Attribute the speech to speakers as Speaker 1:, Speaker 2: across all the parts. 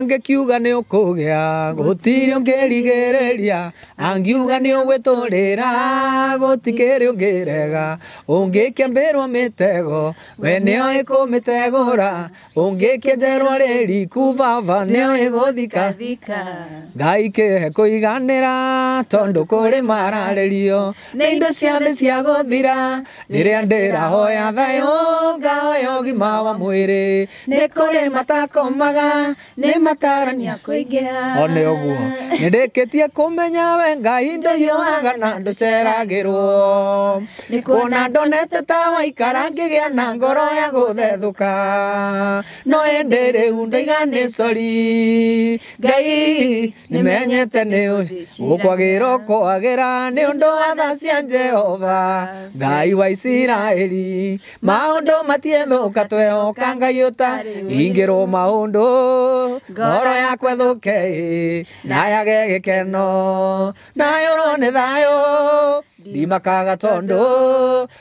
Speaker 1: nä å kå gä a gå ngikiuga ni ukugia gutiri ungirigereria angiuga ni ugwiturira gutikiri ungirega ungikiambirwo mitego we nio ikumitegura ungikienjerwo ririku vava nio iguthika ngai kihe kuiganira tondu kuri mararirio ni indo cia thi cia guthira riria ndirahoya thayo ngahoya ugima wa mwiri ni kuri matakomaga ni mataro nä one å guo nä ndä kä tie kå menya we ngai ndå hiåhaga na ndå ceragä rwo kuona ndonete ta waikara ngä gä a na ngoro ya gå thethå ka no ä ndä rä u ndaiga nä cori ngai nä menyete nä gåkwagä ra kwagä ra nä å ndå wa tha cia jehova ngai wa isiraeli maå ndå matiethå ka twehoka ngai å ta ingä rwo maå ndå ngoro yakwa thuke nayo gegekeno ne da thayo ndimakaga tondu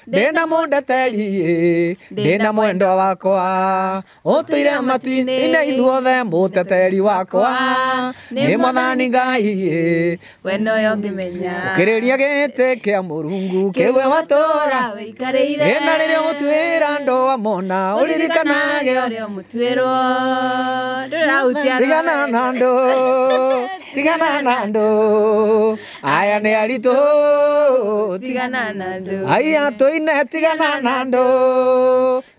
Speaker 1: ndina mundeterie ndina mwendwa wakwa utuire matuine ithuothe muteteri wakwa
Speaker 2: ni mwathani
Speaker 1: ngai
Speaker 2: we noyo ngimenya
Speaker 1: ukiriria giti kia murungu kiwe watura
Speaker 2: wikarire na rä rä riria gutwira
Speaker 1: andu amona uririkanage mutwirwo tigana na andu tigana na ndå aya nä aritå
Speaker 2: tigana nando. Ay, ya
Speaker 1: toina tigana nando.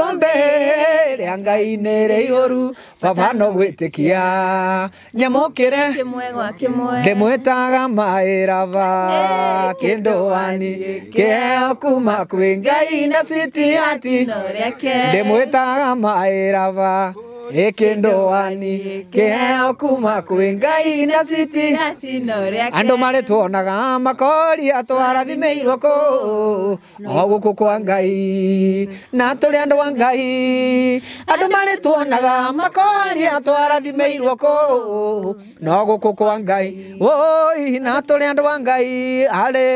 Speaker 1: ikombe a ngai nĩ ihå ru baba no gwä tä kia nyamå kä re ndä mwä gwĩtĩkia nyamũkĩre ndĩmwĩtaga maĩraba kĩndũ wani heo kuma kwä ngai na switi taga maä raba kä ndoani kä heo kuma kwä ngai na citi andå marä tuonaga makoria twarathimä irwo kå o gå kå kwa ngai na tå rä andå wa ngai andå marä tuonaga makoria twarathimä irwo kå no gå kå kwa ngai oi na tå rä andå wa ngai arä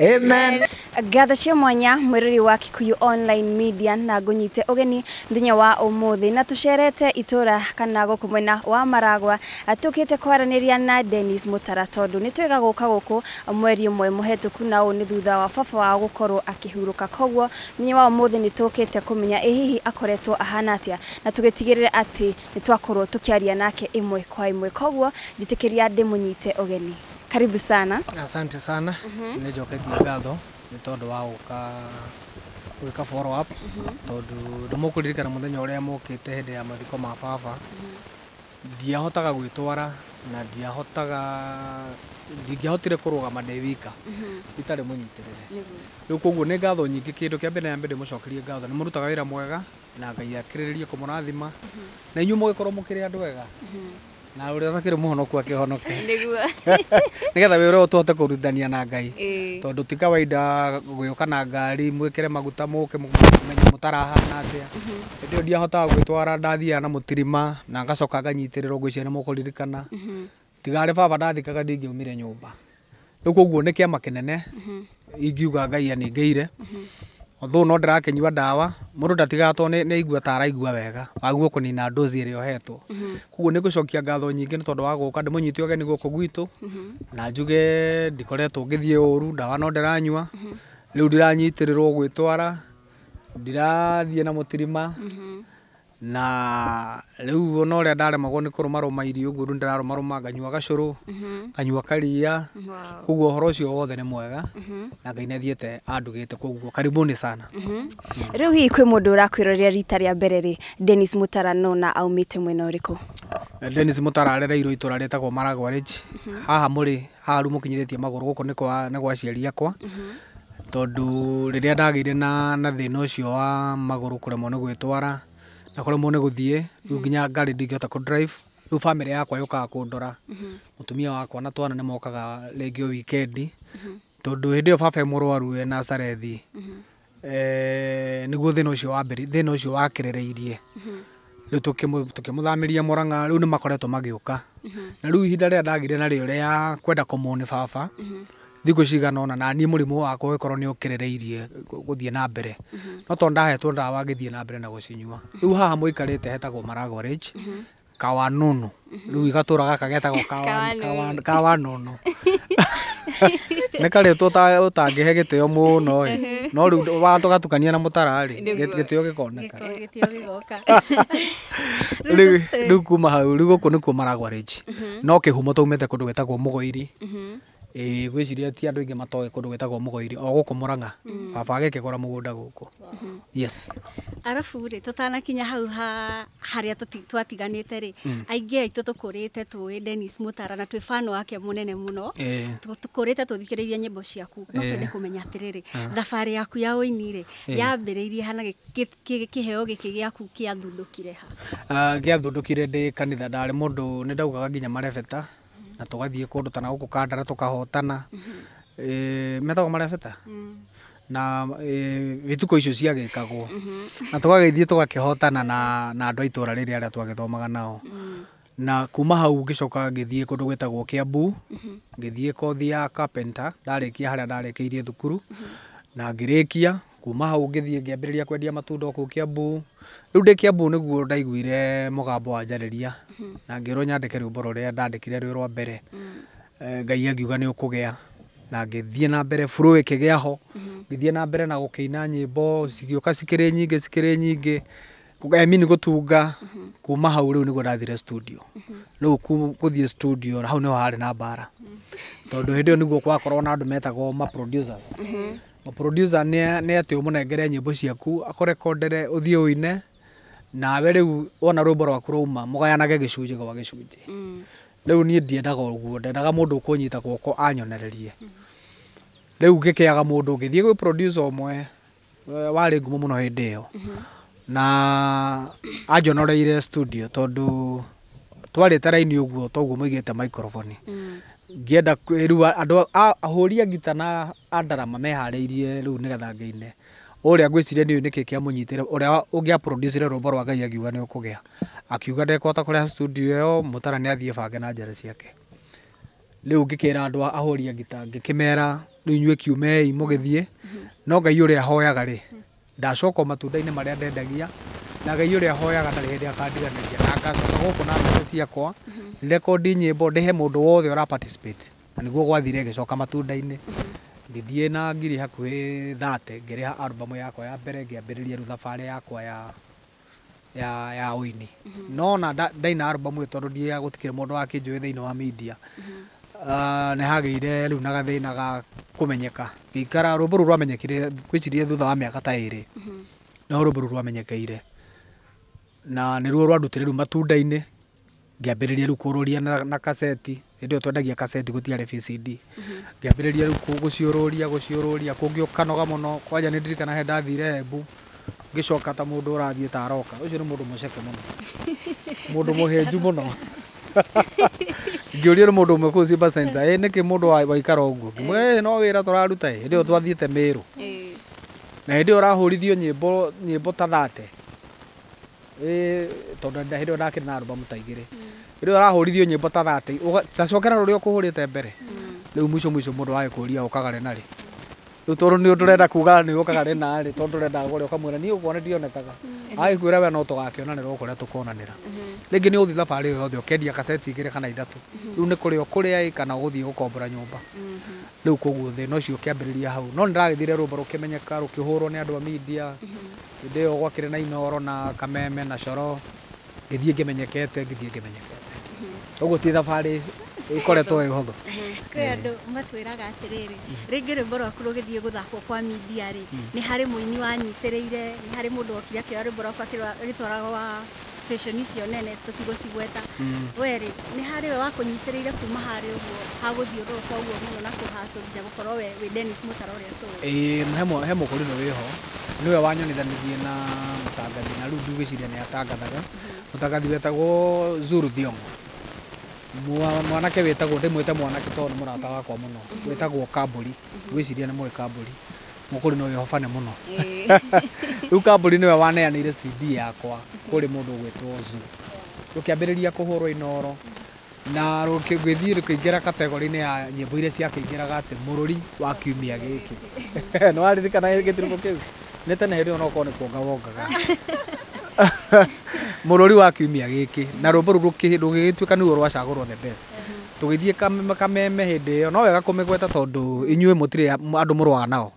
Speaker 1: amen
Speaker 2: ngatho cia mwanya mwĩrĩri wa kikuyu online media na ngũnyite ũgeni thinya wa ũmũthĩ na tũcerete itura kana gũkũ mwena wa maragwa tũkĩte kwaranĩria na Dennis Mutara tondũ nĩ twega gũka gũkũ mweri ũmwe mũhetũku na ũũ nĩ thutha wa baba wao gũkorwo akĩhurũka koguo thinya wa ũmũthĩ nĩ tũkĩte kũmenya ĩ hihi akoretwo ahana atĩa na tũgĩtigĩrĩra ati nĩ twakorwo tukiaria nake imwe kwa ĩmwe koguo njĩtĩkĩria ndĩmũnyite ũgeni karibu sana.
Speaker 3: Asante sana mm -hmm. nä njokete na nä tondå wa ka gwä ka mhm. tondå nä må kå ririkana må thenya å rä a te ya mathiko ma baba
Speaker 4: mhm.
Speaker 3: ndiahotaga gwä twara na ndiahotaga ndingäahotire kå rå gama ndä wika mhm. itarä må nyitä rä re rä u koguo nä ngatho nyingä kä ndå kä a mbere yambe ndä må cokerie ngatho nä må rutaga wä ra mwega na ngai akiririe rä rä rie kå må rathima na inyuä må gä korwo må kä rä andå ega na nä thakire muhonoku akihonoke niguo nigetha wira kå kurutithania na ngai tondu ti kawaida gwiuka na ngari mwikire maguta muke mumenye mutarahana atia hindi mhm. iyo ndiahotaga gwitwara ndathiaga na mutirima na ngacoka nganyitiriro nä ni mukuririkana mhm. tigarä baba ndathikaga mba nyumba u koguo ni kä nene ingiuga ngai ire though no ndĩrakĩnyua ndawa mũndũ ndatigatwo nĩ igua ta araigua wega waguo kũnina dozi ĩrĩa ohetwo mhm. koguo nĩ gũcokia ngatho nyingĩ nĩ tondũ wa gũka ndĩmũnyite ũgeni gũkũ gwitũ mhm. na njuge ndikoretwo ngĩthiĩ ũru ndawa no ndĩranyua mhm. rĩu ndiranyitĩrĩrwo gwĩtwara ndirathiĩ na mũtirima na riu ona uria ndaremagwo ni kuruma ruma irio guo ndiraruma ruma nganyua gacuru mhm. nganyua karia koguo uhoro cio wothe ni mwega mhm. na ngai niathiete andugite koguo karibuni sana
Speaker 2: mhm. mm. riu hihi kwi mundu urakwirorera rita ria mbere ri Dennis Mutara no na aumite mwena uriku
Speaker 3: Dennis Mutara arereirwo itura ritagwo Maragwarage haha muri haha riu mukinyithitie maguru guku ni kwa ni gwa ciari akwa tondu riria ndagiire na na thina cio wa maguru kuremwo ni gwitwara na kũremwo nĩ gũthiĩ rĩu mm-hmm. nginya ngari ndingĩhota ku drive ru family yakwa yũkaga kũndora mutumia mm-hmm. wakwa na twana nĩ mokaga rĩngĩ wikendi mm-hmm. tondũ hĩndĩ yo baba e mũrwaru e Nazareth cio e, thĩna ũcio wambĩrĩirie thĩna ũcio wakĩrĩrĩirie rĩu tũkĩmũthamĩria Mũrang'a rĩu nĩ makoretwo magiuka na rĩu ihinda rĩrĩa ndagire narĩo ria kwenda kũmũnĩ baba thikå cigana ona naniä må rimå wakwa å korwo nä å kä gå thiä na mbere mm-hmm. no tondå ndahetwo ndawa ngä thiä na mbere na gå cinyua rä u haha må ikarä te hetagwo maragorage mm-hmm. kawanunu mm-hmm. rä u igatå raga kagetagwo kawanunu nä karätwo å tangä he gä tä o må no no rä u watå gatukania na må tararä gä tä o gä koneka rä u kuma hau rä u gå kå nä kuo maragwarä no kä humo tå te kå ndå gä tagwo må goiri gwä ciria ti andũ aingĩ matoĩ kũndũ gwĩtagwo mũgoiri o gũkũ mũrang'a mm. baba agĩkĩgũra mũgũnda gũkũ mm-hmm. yes
Speaker 5: arabu rĩ tũtanakinya hau ha harĩa twatiganĩte rĩ mm. aingĩ aitũ tũkũrĩte tũĩ Dennis Mũtara na twĩ bano wake mũnene mũno tũkũrĩte tũthikĩrĩirie nyĩmbo ciaku no twende kũmenya atĩrĩrĩ thabarĩ yaku ya ũini rĩ yambĩrĩirie hana kĩheo gĩkĩ gĩaku kĩathundũkire ha
Speaker 3: ah, gĩathundũkire ndĩ kanitha ndarĩ mũndũ nĩ ndaugaga nginya marebeta na tugathiä kå ndå ta na gå kå kandara tå kahotana mm-hmm. metagwo beta mm. na vituko icio kagwo mm-hmm. na thiä tå gakä hotana na andå a itå ra rä rä arä a nao mm. na kuma hau ngĩcoka ngĩthiĩ kũndũ gwĩtagwo Kiambu mm-hmm. ngĩthiĩ kothi ya carpenter ndarä kä irie thukuru na ngĩrĩkia kuma hau ngithie ngiambiriria kwendia matunda kå Kiambu riu ndi Kiambu guo ndaiguire mugambo wa njariria mhm. na ngirwo nyandike rwimbo ruria ndandikire rwi rwa mbere mhm. eh, ngai angiuga ni ukugia na ngithie na mbere buru ikigia ho mhm. ngithie na mbere na gukiina nyimbo cigiuka cikiri nyingi cikiri nyingi emini gutunga kuma hau riu niguo ndathire studio riu guthie studio hau niho hari na mbara tondu hindi iyo guo gwakorwo na andu metagwo ma producers mũ producer nĩ nĩ atĩ ũmũnengere nyĩmbo ciaku akũrekondere ũthiĩ ũine nawe rĩu wona rwĩmbo rwaku rwauma mũgayanage gĩcunjĩ gwa gĩcunjĩ mm. rĩu niĩ ndiendaga ũguo ndendaga mũndũ ũkũnyita guoko anyonererie rĩu ngĩkĩaga mũndũ ngĩthiĩ gwĩ producer ũmwe warĩ ngumo mũno hĩndĩ ĩyo mm-hmm. na anjonoreire studio tondũ twarĩte raini ũguo toguo mũigĩte microphone mm. ngienda rĩu andũ ahuria a ngita na andarama meharĩirie rĩu nĩgetha ngĩine ũrĩa ngwĩciria nĩũĩ nĩkĩ kĩamũnyitĩire ũrĩa re rũmbo rwa Ngai akiuga ukugia akiuga ndekũhota kuria studio mutara ni athie bange na njĩra ciake rĩu ngĩkĩra andũ ahuria ngita ngikimera rĩu inyuĩ kiumei mũgĩthiĩ mm-hmm. no Ngai uria ahoyaga ri ndacoka matunda-inä marä a ndendagia na ngai å rä a hoyaga ndarä hä ndä akandiganiria na ngacoka gå kå na mbeca ciakwa mhm. rekondi nyä mbo ndä he må ndå wothe å ra na nä guo gwathire gä coka matunda-inä mhm. ngĩthiĩ na ngiri hakuhĩ thate ngĩrĩha albamu yakwa ya mbere ngĩambĩrĩria rĩu thabarĩ yakwa ya ya ya ũini mhm. no na ndaina albamu ĩyo tondũ ndiagũtikire mũndũ wakĩnjũĩ thĩinĩ wa media Ah, nä hagäire rä u na gathäna naga kå menyeka ngä ikara rå mbå rå rwamenyekire ngwä ciria thutha wa mä aka ta ä rä mm-hmm. no rå mbå rå rwamenyekeire na nä ruo rwandutä rä rä u matunda-inä ngäambä rä ria rä u kå rå ria na kaseti hä ndä ä yo twendagia kaseti gå tiarä bcd mm-hmm. ngäambä rä ria rä u gå ciå rå ria gå ciå rå ria kå ngä å kanoga må no kwanja nä ndirikana he ndathire embu ngä coka ta må ndå å rathiä ta aroka å cio nä må ndå må ceke må no må ndå må hä nju må no ngĩũria rä mũndå ũmwe kå ciba ä nä kä må ndå waikara å guo ngä no wä ra tå raruta ä ndä ä yo twathiä te mä rå na hä ndä ä yo å rahå rithio nyä mbo ta thate tondå hä ndä ä yo ndakä na arå må taigä rä mm. ä ndä ä yo rahå rithio nyä mbo ta thate tacokera rå rä a å kå hå rä te mbere mm. rä u må mwico må ndå wagä kå ria å kagare narä rä u tondå nä å ndå renda kuga nä å kaga na rä tondå rendaga gå rä a ũkamwä ra niä å kuona ndionekaga mm-hmm. agäkwä ra we no tå gakĩonanä ra å kå a tå konanä ra mm-hmm. rä ngä nä å thiä thabarä ä yothe å kendia kaceti igä rä kana ithatå mm-hmm. rä u nä kå rä a å kå rä a kana å thiä gå kombora nyå mba rä u koguo thä cio å kä ambä rä ria hau no nä ndagä thire rå mba rå kä menyeka rå kä hå rwo nä andå a media hä ndä ä yo gwakä rä na inoro na kameme na coro ngä thiä ngä menyekete ngä thiä ngä menyekete koguo ti thabarä ikoretwo ä hotho
Speaker 5: kwä andå matwäraga atä rä rä rä rwĩmbo rwaku rũgĩthiĩ gũthakwo kwa media rĩ hmm. nĩ harĩ mũini wanyitĩrĩire ni hari mundu okire akĩoya rwĩmbo rwaku agĩtwaragwo wa station icio nene tũtigũcigweta hmm. we rĩ nĩ harĩ we wakũnyitĩrĩire kuma hari uguo harĩ ũguo kwa uguo muno na kũhacũthia gũkorwo we wĩ Dennis Mũtara ũrĩa tũĩ
Speaker 3: ĩĩ he mũkũrinũ wĩho nĩwe wanyonithanirie na mũtangathi na rĩu ndigwĩciria nĩ atangathaga hmm. mũtangathi wetagwo Zuru Thiongo mwanake wetagwo ndimwite mwanake tondå nä må rata wakwa må no wetagwo kambåri gwä ciria nä moä kambåri må no wä hobane må no rä u kambå ri nä we waneanä cd yakwa kå rä må ndå gwätwo zu rå kä ambä rä ria kå hå inoro na rå gä thiä rå kä ingä ra kategorä ya nyä mbo iria ciakä ingä raga atä må rå ri wa kiumia gä kä nä waririkana gä nä tene hä rä onokorwo nä kuonga wongaga mururi wa kiumia giki na rumbo ru rugigituika niguo rwacagurwo the best mm-hmm. tugithie kameme hindi iyo no wega kumigweta tondu inyue mutire andu murwaga nao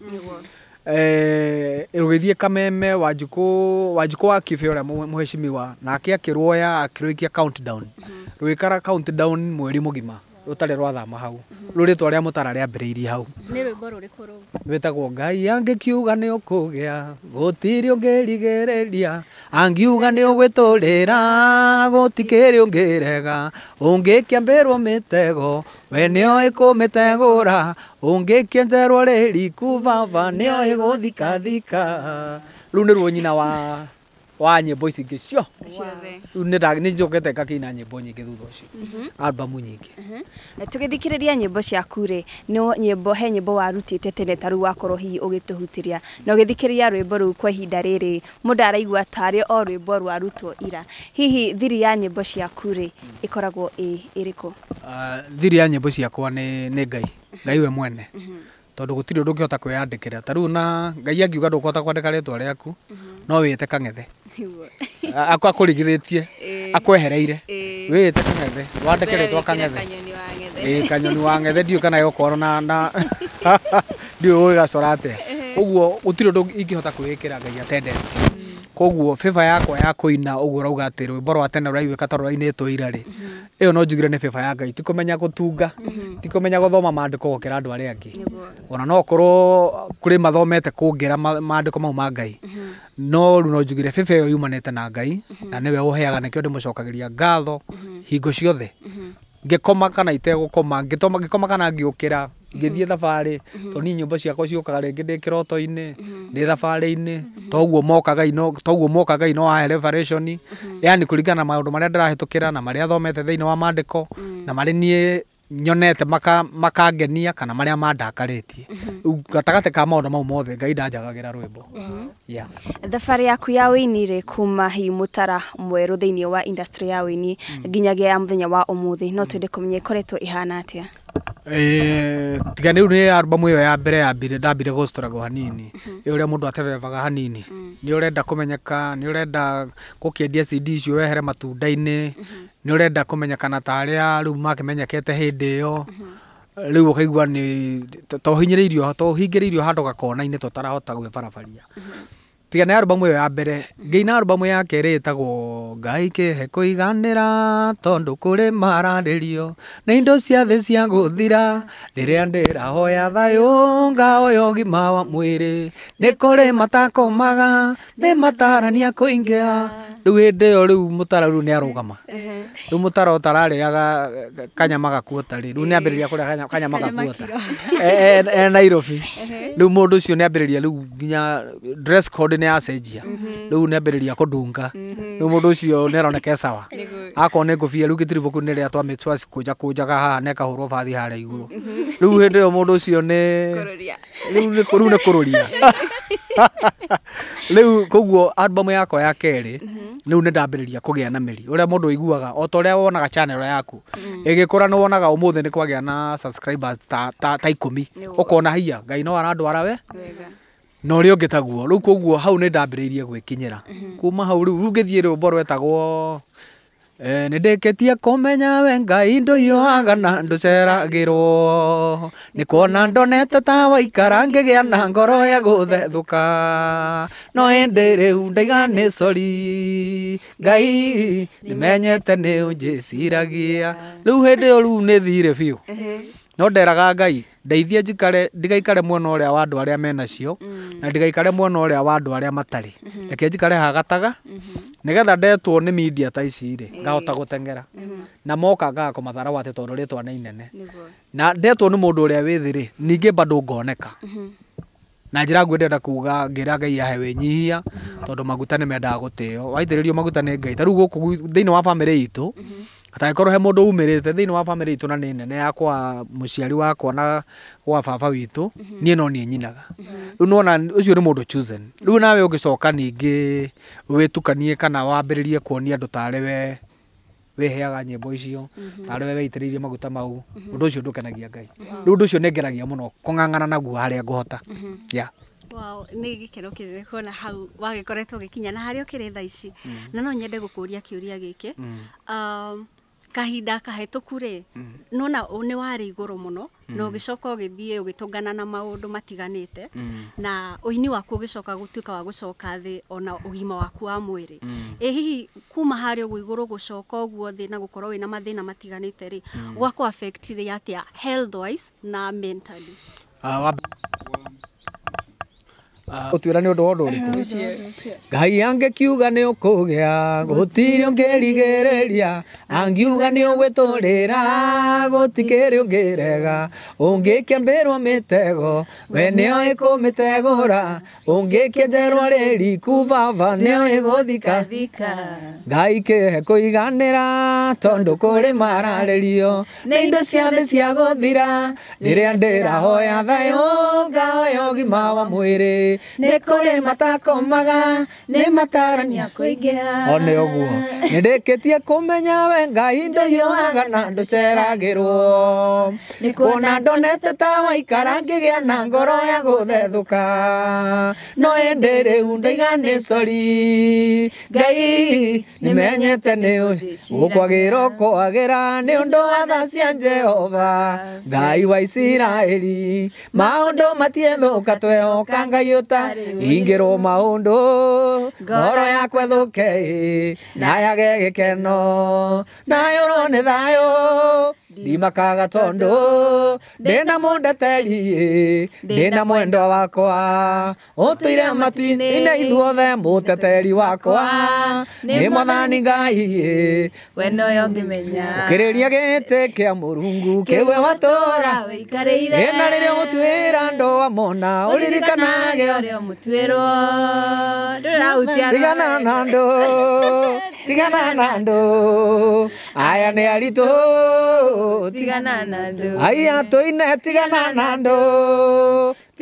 Speaker 3: eh, rugithie kameme wanjiku wanjiku wa kibe uria muheshimiwa na nake akirwoya akirwikia countdown mm-hmm. rwikara countdown mweri mugima mm -hmm rutare rwathama hau ruritwa ria mutara riambiriirie hau
Speaker 5: ni rwimbo ruriku ruu
Speaker 3: rwitagwo ngai angikiuga
Speaker 1: ni ukugia gutiri ungirigiriria angiuga ni ugwiturira gutikiri ungirega ungikiambirwo mitego we nioe kumitegura ungikienjerwo ririku vava nioe guthikathika ruu ni ruo nyina wa wa nyimbo ici ingä cio
Speaker 3: nä njåkete ngakina nyimbo nyingä thutha å cio mhm. albamu nyingä
Speaker 2: mhm. tå gä thikä rä ria nyimbo ciaku rä nyimbo he nyimbo warutä te tene tarä u wakorwo hihi å gä tå hutä ria na å gä thikä rä ria rwä mbo rä u kwa ihinda rä rä må ndå araigua tarä o rwä mbo rwarutwo ira hihi thiri ya nyimbo ciaku rä ä hmm. koragwo ä rä kå
Speaker 3: ah, thiri ya nyimbo ciakwa nä ngai mhm. ngai we mwene tondå gå tirä å ndå å ngä hota kwä yandä kä ra tarä u na ngai angiuga ndå kå kwandä ka rä twa rä aku no wä te kang'ethe akakurigiretie akwehereire wite kangethe wandekeretwo kangethe kanyoni wa ngethe ndiå kana gå na ndiå gå gä gacora atä uguo gutire ndu ingihota kwikira ngai atendete mm. koguo fiva yakwa ya kuina uguo rauga ati rwimbo rwa tene ruraiguika to rwainitwo ira ri iyo no njugire ni fiva ya ngai tikumenya gutunga mm-hmm. tikumenya guthoma maandiko gukira andu aria angi ona no korwo kuri mathomete kungira maandiko mau ma ngai mm-hmm. no riu no njugire fiva iyo yumanite na ngai mm-hmm. na niwe uheaga nikio ndimucokagiria ngatho hingo ciothe ngikoma kana itegukoma ngikoma kana ngiukira ngithie mhm. thabari mhm. to ni ko ciakwa ciũkaga ndi kiroto ine mhm. ndi thabari ine to toguo mokaga toguo mokaga ino wa elevation yani kũringana maundu maria marĩa na maria thomete thĩinĩ wa mandiko na mari niĩ nyonete makangenia kana maria mandakarĩtie gatagate ka maundu mau mothe ngai ndanjagagĩra rwimbo
Speaker 2: thabarĩ yaku ya wĩini rĩ kuma hi mutara mweru thĩinĩ wa industry ya wini mm. nginyagia ya muthenya wa ũmũthĩ no twende kũmenya ĩkoretwo ihana atia
Speaker 3: Eh, tiga rä u nä arbamu ä yo ya mbere yambire ndambire gå struggle hanini ä mm-hmm. å rä a må ndå atebebaga hanini mm. nä å renda kå menyeka nä å renda gå kä endia cd icio wehere matunda-inä mm-hmm. nä å renda kå menyekana tarä a rä u makä menyekete hä ndä ä yo mm-hmm. rä u å kaigua nä tohinyä rä irio tohingä rä irio handå gakona-inä tå tarahota gwä barabaria tiga nä arubamu ya mbere ngäina arubamu ya kere ä tagwo ngai
Speaker 1: kä he kå iganä ra tondå kå rä mararä rio nä indo cia thä cia gå thira rä rä a ndä rahoya thayå ngaoya å gima wa mwä rä nä kå rä matakomaga nä matarania kå ingä a rä u hä ndä ä yo rä u må
Speaker 3: tara rä u nä arå gama rä u må tara kanyama gakuota rä rä u nä ambä kanyama gakuota e, e, e, nairobi rä u må ndå å cio nä dress code nä yacenjia rä u nä ambä rä ria kå ndunga rä u må ndå å cio nä aroneke cawa akorwo nä ngå bia rä u gä tiribå kå nä rä a twamä kå nja kå njaga haha na äkahå rwo bathi harä a igå rå rä u hä ndä ä yo må ndå å cio nä
Speaker 4: rä u nä kå rå ria
Speaker 3: rä u koguo albamu yakwa ya kerä rä u nä ndambä rä ria kå gä a na mä ri å rä a må ndå iguaga o ta å rä a wonaga chanero yaku ä gä kå ra nä wonaga å må thä nä kwagä a na ta ikå mi å kona haiya ngai no arandwara we na å rä a å ngä taguo rä u koguo hau nä ndambä rä irie gwä kinyä ra mhm. kuma hau rä u rä u ngä thiä rwä mbo rwetagwo
Speaker 1: nä ndä kä tie kå menya we ngai ndå ioaga na ndå ceragä rwo nä kuona ndonete ta waikara ngä gä a na ngoro ya gå thethå ka no ä ndä rä u ndaiga nä cori ngai nä menyete nä å njä ciragia rä u hä ndä ä yo rä u nä thirä biå
Speaker 3: no nderaga ngai ndeithia njikare ndigaikare mwena ũrĩa wa andũ arĩa menacio mm. na ndigaikare mwena ũrĩa wa andũ arĩa matari mm-hmm. reke njikare hagataga mm-hmm. nigetha ndetwo nĩ media ta ici rĩ ngahota gũteng'era mm-hmm. na moka ngaaga kũmatharau atĩ tondũ rĩtwa nĩ inene na ndetwo nĩ mũndũ ũrĩa wĩ thĩ rĩ ningĩ bado ngoneka na njĩra nguo ndenda kuga ngĩra ngai ahe wĩnyihia tondũ maguta nĩ mendaga gũtĩo waitĩrĩrio maguta nĩ ngai ta rĩu gũkũ thĩinĩ wa bamĩrĩ itũ hatangĩkorwo he mũndũ umĩrĩte thĩinĩ wa bamĩrĩ itũ na nĩ nene yakwa mũciari wakwa na gwa baba witũ mhm. niĩ no niĩ nyinaga mhm. rĩu nĩwona ũcio nĩ mũndũ chosen rĩu nawe ũngĩcoka ningĩ wĩtukanie kana wambĩrĩrie kuonia andũ tarĩ we weheaga nyĩmbo icio mhm. tarĩ we weitĩrĩirie maguta mau ũndũ ũcio ndũkenagia Ngai rĩu ũndũ ũcio nĩ ngeragia mũno kũng'ang'ana naguo harĩa ngũhota yeah
Speaker 5: Wow, nĩ gĩkeno kĩnene kona hau wagĩkoretwo ũgĩkinya na harĩa ũkĩrĩ tha ici mm. na no nyende gũkũria kĩũria gĩkĩ mm. um, kahinda kahätåku rä mm-hmm. nona nä warä igårå må no na å mm-hmm. gä coka å gä thiä å gä tå ngana na maå ndå matiganä te mm-hmm. na å ini waku å gä coka gå tuä ka wa gå coka thä ona å gima waku wa mwä rä ä hihi kuma harä ugu gå igå rå gå coka å guo thä na gå korwo wä na mathä na matiganä te rä gwakå rä atä a na mentally
Speaker 3: uh,
Speaker 1: utwira ni undu wondu uriku ngai angikiuga ni ukugia gutiri ungirigereria angiuga ni ugwiturira gutikiri ungirega ungikiambirwo mitego we nio ikumitegura ungikienjerwo ririku baba nio iguthika ngai kihe kuiganira tondu kuri mararirio ni indo ciathi ciaguthira riria ndirahoya thayo ngahoya ũgima wa mwĩrĩ nä kå rä matakomaga nä matarania kå ingä ha o nä å guo nä ndä kä tie kå menya we ngai ndå ioaga na ndå ceragä rwo kuona ndonete ta waikara ngä gä a na ngoro ya gå thethå ka no ä ndä rä u ndaiga nä cori ngai nä menyete nä gå ro kwagera nä å ndå wa tha cia jehova ngai wa isiraeli maå ndå matiethå ka twehoka ngai guta ingirwo maundu ngoro yakwa thuke nayage gikeno nayurwo ni thayo ndimakaga tondu ndina mundeterie ndina mwendwa wakwa utuire matuini ine ithuothe muteteri wakwa
Speaker 4: ni mwathani ngai
Speaker 2: we noyo ngimenya
Speaker 1: ukiriria giti kia murungu kiwe watura ina riria gutwira andu amona uririkanage tigana na andu tigana na andu aya ni aritu tigana nando. Ai, atoina tigana nando.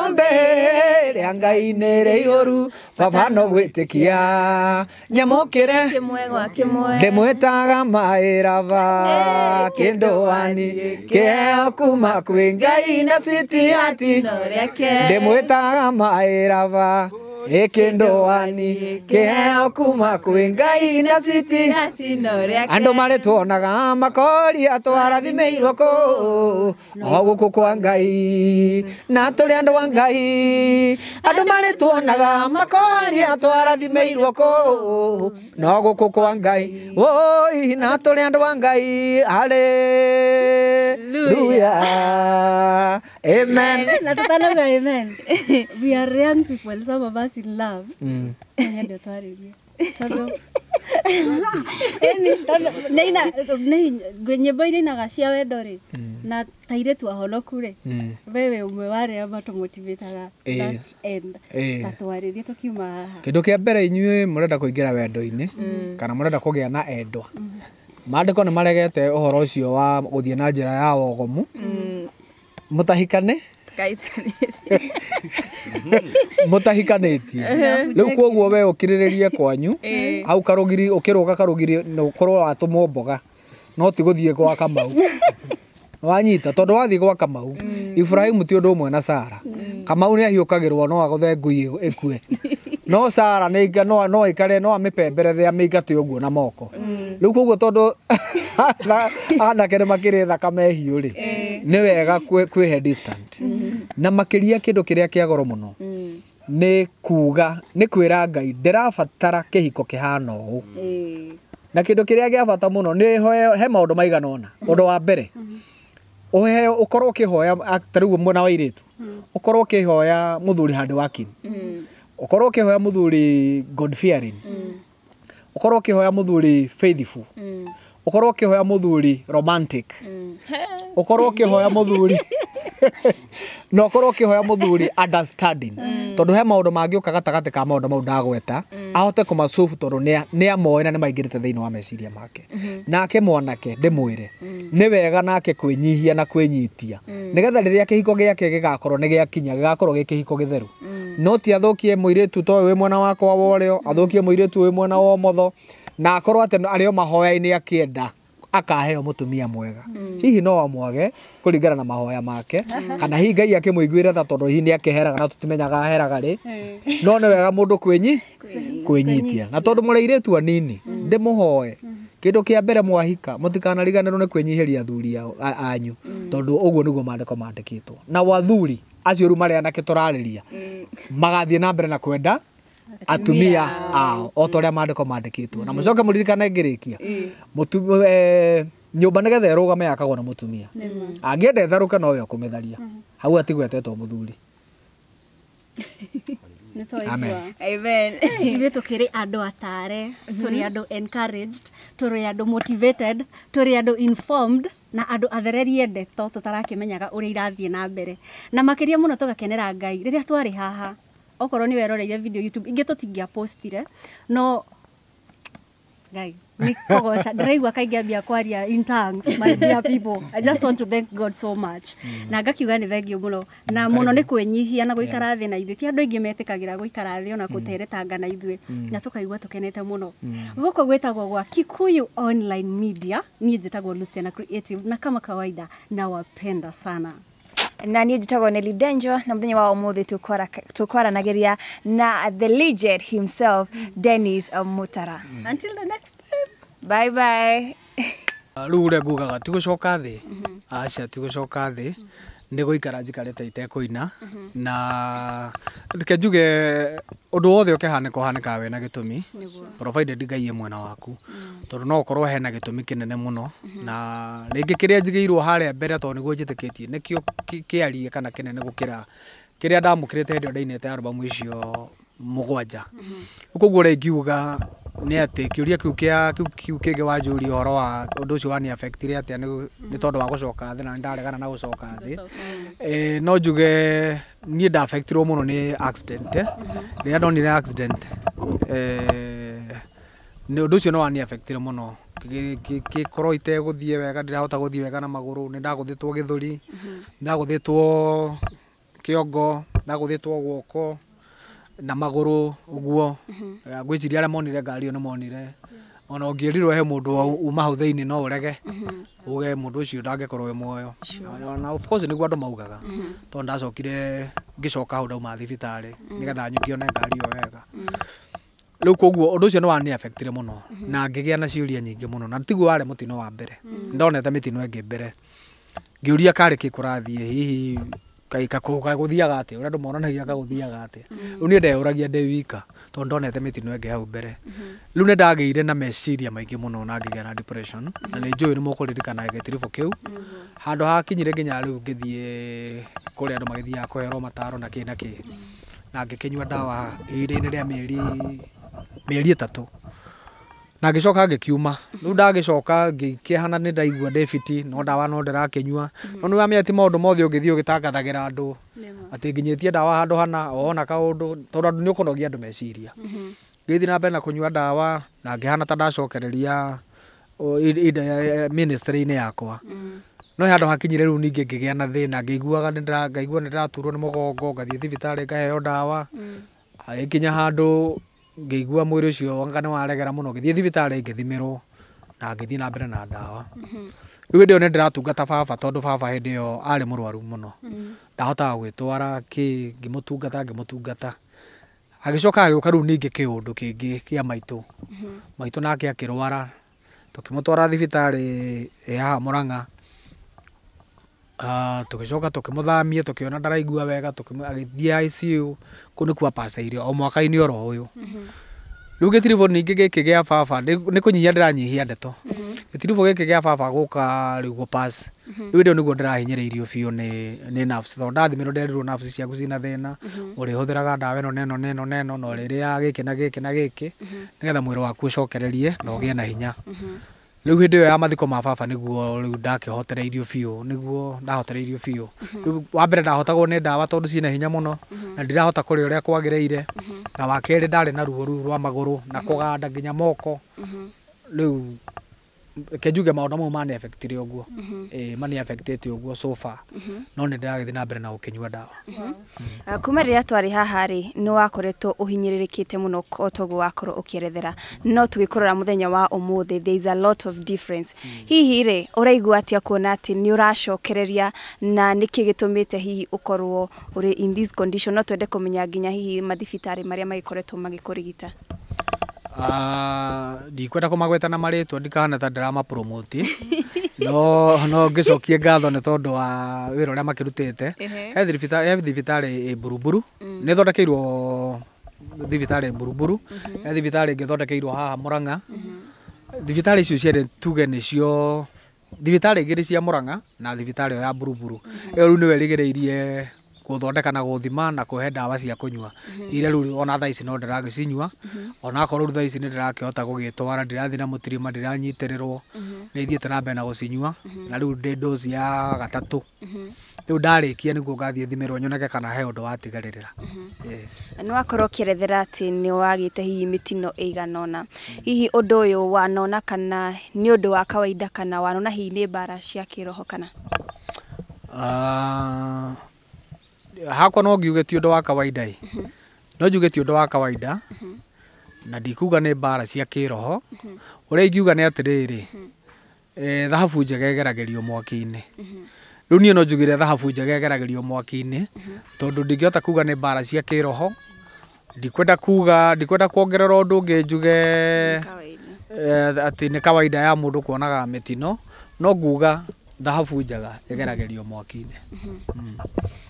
Speaker 1: ikombe rĩa ngai nĩ rĩ ihũru baba no gwĩtĩkia nyamũkĩre ndĩmwĩtaga maĩraba kĩndũ wani heo kuma kwä ngai na ndä mwä taga maä raba iki ndoani kiheo kuma kwi ngai na citi andu mari tuonaga makoria twarathimĩirwo kũ o gũkũ kwa ngai na tũrĩ andũ wa ngai andũ marĩ tuonaga makoria twarathimĩirwo kũ no gũkũ kwa ngai woi na tũrĩ andũ wa ngai arĩ Amen. Natatanaga amen. We are young people, some
Speaker 5: of us in love. Mm. Yaani, mm. na ta irä mm. wewe umwe warä a matå må timä ta
Speaker 3: kä ndå kä a mbere inyuä må renda kå ingä ra wendo-inä kana må renda kå gä a na endwa mandä ko nä maregete å horo å cio wa gå thiä na njä ra ya wogomu mutahikane rä u koguo we rie kwanyu hau giri ukiruga karugiri korwo watå watumwo mboga no ti guthie gwa kamau wanyita tondu wathiä gwa kamau mm. ibrahimu ti undu mwe na sara mm. kamau kagä rwo no agothe ngui kue no Sara nä iga no no ikare no amipemberere amingate guo na moko mm. riu koguo tondu anake nä makirä thakame hiå rä eh. nä wega kwä distant mm-hmm. na makiria kindu kiria kia goro muno mm. nä kuga nä kwä ngai ndärabatara kä hiko kä hana å eh. na kä ndå kä rä a gä a bata må no he maå ndå maigana ona mm-hmm. wa mbere å mm-hmm. å korwo å kä hoya tarä u mwena wa irä tu å mm. korwo å kä hoya må thuri handä wa ukorwo ukihoya muthuri god fearing ukorwo mm. ukihoya muthuri faithful ukorwo mm. ukihoya muthuri romantic
Speaker 4: ukorwo mm. ukihoya muthuri
Speaker 3: no korwo hoya muthuri understanding mm. tondu he maundu mangiuka gatagati ka maundu mau ndagweta mm. ahote kumacubu tondu ni amoe na ni maingirite thiini wa meciria make mm-hmm. nake mwanake ndimwire mm. ni wega nake kwinyihia na kwinyitia nigetha riria kihiko giake gigakorwo ni giakinya gigakorwo gi kihiko githeru no ti athukie tu towe wi mwena wakwa wa urio athukie tu wi mwena wa umotho na akorwo ati ario mahoyaini akienda akaheo mutumia mwega hmm. hihi no amwage kuringana na mahoya make hmm. kana hihi ngai akimwiguire tha tondu hihi ni heraga na tutimenyaga aheraga ri hmm. no nä wega mundu kwä nyitia na tondu muri tu anini ndimuhoe kindu kia mbere mwahika kwä nyihä ria athuri anyu tondu uguo niguo maandiko maandikitwo na wathuri acio riu mari anake turariria magathie na mbere na kwenda atumia ao o ta mandä maandĩko maandĩkĩtwo na mm-hmm. mũcoke mũririkane ngĩrĩkia mm. eh, nyũmba nĩgetha ĩrũgame yakagwo na mũtumia angĩenda ĩtharũke nowe tharia mm-hmm. hau atigwetetwo
Speaker 5: tå kä rä andå atare mm-hmm. tũrĩ rä encouraged tũrĩ andũ motivated tũrĩ andũ informed na andũ athererie ndeto tũtarakĩmenyaga ũrĩa irathiĩ na mbere na no tå gakenera ngai a twarä haha okorwo nä weroreire video youtube ingä tå tingä no gai nikogoca ndäraigua kaingä ambia kwaria in tongues, my dear people i just want to thank god so much mm. na ngakiuga nä thengio må no na må no nä kwänyihia na gå ikara thä na ithuä ti andå aingä metä kagä ra ona gå teretanga na ithuä na tå kaigua tå kenete må no gå gwä tagwo gwa kikuyu online media niä njä tagwo creative na kama kawaida na wapenda sana na niä njätagwo Nelly Denjo na må thenya wa må thä tå kwaranagä
Speaker 2: na the legend himself Dennis Mutara
Speaker 5: until the next time
Speaker 2: bye
Speaker 4: bye
Speaker 3: ah, rä u rä a ngugaga tigå coka thä mm-hmm. aca tigå coka thä nä gå ikara njikarä te itekå ina mhm. na reke njuge å ndå wothe å kä hanä ka å hanä kaga wä na gä tå mi mwena waku mm. tondå no å hena gä tå mi kä nene må no mhm. na rä ngä kä rä a njigäirwo harä a mbere tondå nä guo njä tä kä tie nä kä o kä arie kana kä nene gå kä ra kä rä a ndamå kä rä te hä ndä ndainä te arbamu icio må gwanja mhm. koguo å rä nä atä kä å ria kä u kä ngä wanjå horo wa å ndå å cio wani abektire atä nä tondå wa gå coka thä na nä ndaregana na gå coka thä eh, no njuge niä ndabektirwo må no nä rä rä a ndonire nä å ndå å cio nä wani abektire må no gä korwo itegå thiä wega ndä rahota gå thiä wega na magå rå nä ndagå thä two gä thå ri mm-hmm. ndagå thä two kä ongo ndagå thä two guoko na maguru uguo mm-hmm. eh, ngwĩciria arĩa monire ngari ĩyo nĩ monire ona ũngĩĩrirwo he mundu uma hau thĩinĩ no urege mm-hmm. uge mundu ucio ndangĩkorwo e muoyo eh, na of course nĩguo andũ maugaga mm-hmm. tondũ ndacokire ngĩcoka hau ndauma thibitarĩ nĩgetha ngĩone ngari yo wega rĩu koguo ũndũ ũcio nĩ wani affect mũno na ngigia na ciuria nyingi muno na tiguo warĩ mutino wa mbere ndonete mitino ĩngĩ mbere ngiuria karĩ kĩ kũrathiĩ hihi gaguthiaga atä å rä a andå monanagia thiaga atä mm-hmm. rä u niä ndeå ragia ndä wika tondå ndonete mä tino ä ngä hau mbere mm-hmm. rä u nä ndagä ire na meciria maingä må no na ngä gä a na na nä mm-hmm. njå ä nä måkå ririkana gätiribå kä u handå hakinyire nginya rä u ngä thiä kå rä andå magä thiaga kå herwo mataro na kä na kä na ngä kä nyua ndawa ihinda-inä rä a mä eri mä eri ä tatå na ngä coka ngä kiuma rä u ndagä coka ngä kähana nä ndaigua debiti no ndawa no ndä rakänyua no nä wamä atä maå ndå mothe å ngä thiä å gä tangathagä ra andå atä nginyä tie ndawa handå hana ona kaå ndå tondå andå nä å kå andå meciria mm-hmm. ngä thiä na mbere na kå nyua ndawa na ngä hana ta ndacokereria e, ministry-inä yakwa mm-hmm. no handå hakinyire rä u ningä ngä gä a na thä na ngä iguaga ngaigua nä ndäraturwo nä må gongo ngathiä thibitarä ngaheo ndawa
Speaker 4: ä
Speaker 3: mm. kinya handå ngĩigua mwĩrĩ ũcio anga nä waregera mũno ngĩthiĩ thibitarĩ ngĩthimirwo na thiä na mbere na ndawa mhm. rĩu hĩndĩ ĩyo nĩ ndĩratungata baba tondå baba yo arä må rwaru må no mhm. ndahotaga gwĩtwara kĩ u ningä kä å ndå kä ngä kä a maitå maitå nake må twara thibitarä ĩ må ranga Ah, tugicoka tukimuthamia tukiona ndaraigua wega agithia ICU kuu nikuo apaceirio o mwaka-inĩ oro ũyũ mm-hmm. riu gĩtiribũ ningĩ gĩkĩ gĩa baba nĩ kũnyihia ndĩranyihia ndeto mm-hmm. gĩtiribũ gĩkĩ gĩa baba gũka rĩu gũ pass mm-hmm. rĩu ĩndĩ nĩguo ndĩrahinyĩrĩirio biũ nĩ nerves tondũ ndathimĩrwo nderirwo nerves ciaku cina thĩna ũrĩhũthĩraga ndawa ĩno neno neno neno na ũrĩrĩaga gĩkĩ na gĩkĩ na gĩkĩ nĩgetha mwĩrĩ waku ũcokererie na ũgĩe na hinya rä u hä ndä ä yo ya mathiko ma baba nä guo rä u ndakä hotereirio biå nä guo ndahotereirio biå mhm. rä u wa ndahotagwo nä ndawa tondå ciä na hinya må no mhm. na ndirahota kå rä a å rä a kwagä rä mhm. na wakerä ndarä na ruo rä u rwa magå rå na kå ganda nginya moko rä u kenjuge maå ndå mau manäabektire å guo maniabektete mhm. å guo sofa mhm. no nä ndäragethi na mbere na gå kĩnyua ndawa
Speaker 2: mhm. uh, kuma rä rä a twarä haharä rä nä wakoretwo å hinyä rä rä kä te må no otoguo wakorwo å kä erethera no tå gä kå rora må thenya wa å there is a lot of difference mm. hihi rä å raigua atä kuona atä nä å racokereria na nä kä gä tå mä te hihi å korwo in this condition no twende kå menya nginya hihi mathibitarä marä a magä koretwo magä kå rigita
Speaker 3: Ah, ndikwenda kå magweta na marĩtwa ndikahana ta ndärama no no ngä cokie ngatho nä tondå wa wä ra å rä a makä rutä te he thibitarä ä mburuburu nä thondekeirwo thibitarä mburuburu he thibitarä ngä thondekeirwo haha må ranga mm-hmm. thibitarä icio cierä tuge nä cio thibitarä igä rä cia må ranga na thibitarä ä yo ya mburuburu ä yo mm-hmm. rä u nä werä gä rä irie guthondeka na guthima na kuhe ndawa cia kunywa mhm. ire riu ona onakorwo ici no ndiragicinwa mhm. ona akorwo riu thaa ici ni ndirakihota gugitwara ndirathi na mutirima ndiranyitirĩrwo mhm. nĩ ithiĩte na cinyua na gũcinyua na rĩu ndĩ dosi ya gatatũ rĩu ndarĩkia nĩguo ngathiĩ thimirwo nyoneke kana he ũndũ watigarĩrĩra
Speaker 2: nĩ wakorwo atä nä wagä te hihi mĩtino ĩigana ũna mm. hihi å yå wanona kana nĩ ũndũ wa kawaida kana wanona hihi nä mbara cia roho kana
Speaker 3: ah, hakwa no ngiuge ti undu wa kawaida i uhuh. no njuge ti undu wa kawaida uhuh. na ndikuga nä mbara cia kä roho å uhuh. rä a ingiuga nä atä rä rä thahabu njega ĩgeragĩrio mwaki-inĩ rĩu niĩ no njugĩre thahabu njega ĩgeragĩrio mwaki-inĩ tondũ ndingĩhota kuga nĩ mbara cia kĩroho ndikwenda kuga ndikwenda kuongerera ũndũ ũngĩ njuge ati nĩ kawaida ya mũndũ kuonaga mĩtino no nguga thahabu njega ĩgeragerio mwaki-inĩ mhm. mm.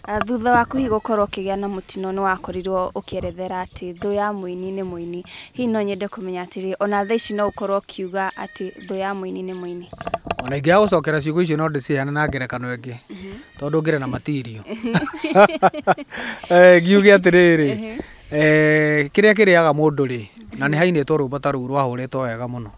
Speaker 2: ah, thutha wa kuhi gũkorwo ũkĩgĩa na mũtino nĩ wakorirwo ũkĩerethera ati thu ya muini ni muini hihi no nyende kumenya atĩrĩ ona tha ici no ũkorwo kiuga ati thu ya muini ni muini
Speaker 3: ona ingĩaga gũcokera ciugo icio no ndĩciheane na ngerekano ĩngĩ mhm. tondu ngire na matirio mhm. eh, ngiuge atĩrĩrĩ eh, kĩrĩa kĩrĩaga mundu ri na ni hainĩtwo rũmba ta rũu rwahũrĩtwo wega mũno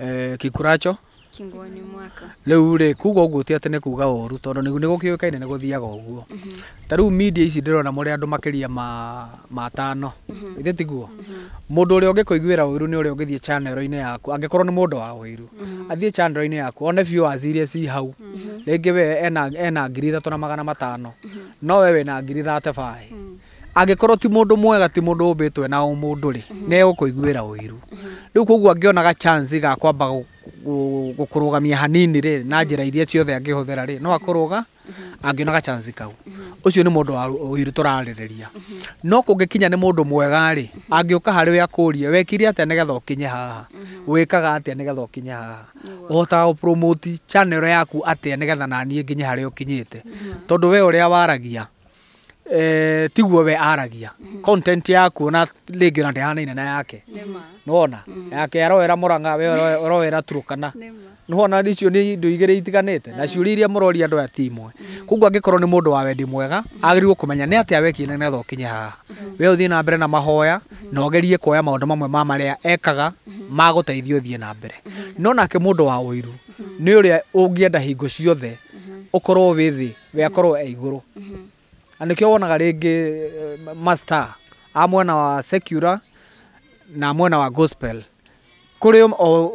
Speaker 3: eh, kikuracho
Speaker 4: kingoni mwaka
Speaker 3: riu ri kuga uguo ti atene ni kuga oru tondu ni gukiukaine ni guthiaga uguo mhm. ta riu media ici ndirona muri andu makiria ma matano mhm. ithe tiguo mundu mhm. uri ungikuiguira uiru ni uri ungithie channel ine yaku angikorwo ni mundu wa uiru athie channel ine yaku one viewers iria ci hau ringi we ena ena ngiri ithatu na magana matano no we na ngiri thate bai angikorwo ti mundu mwega ti mundu ubitwe na umundu ri mhm. ne ukuiguira uiru mhm. riu koguo angionaga chance ga kwamba gukurugamia hanini ri na mhm. njira iria ciothe angihuthira ri no akuruga angionaga chance kau ucio ni mundu uiru turarireria no kungikinya ni mundu mwega ri angiuka hari we akurie wekire atia nigetha ukinye haha wikaga atia nigetha ukinye haha uhotaga gupromote channel yaku atia nigetha nanie nginye hari ukinyite tondu we uria waragia Eh, tiguo we aragia mm-hmm. content ya kuona ringi na ndihana inene yake nona mm-hmm. yake aroera muranga we aroera turukana nona nicio ni ndu igire itiganite na ah. ciuri iria murori andu a timwe mm-hmm. kugwa ngikoro ni mundu wa wendi mwega agirwo kumenya ni ati awe kinene na thokinya we uthi na mbere na mahoya na ogerie koya maundu mamwe ma maria ekaga maguteithio thie na mbere nona ke mundu wa uiru ni uria ungienda hingo ciothe ukorwo withi we akorwo e iguru nikio wonaga ringi master a mwena wa secular na mwena wa gospel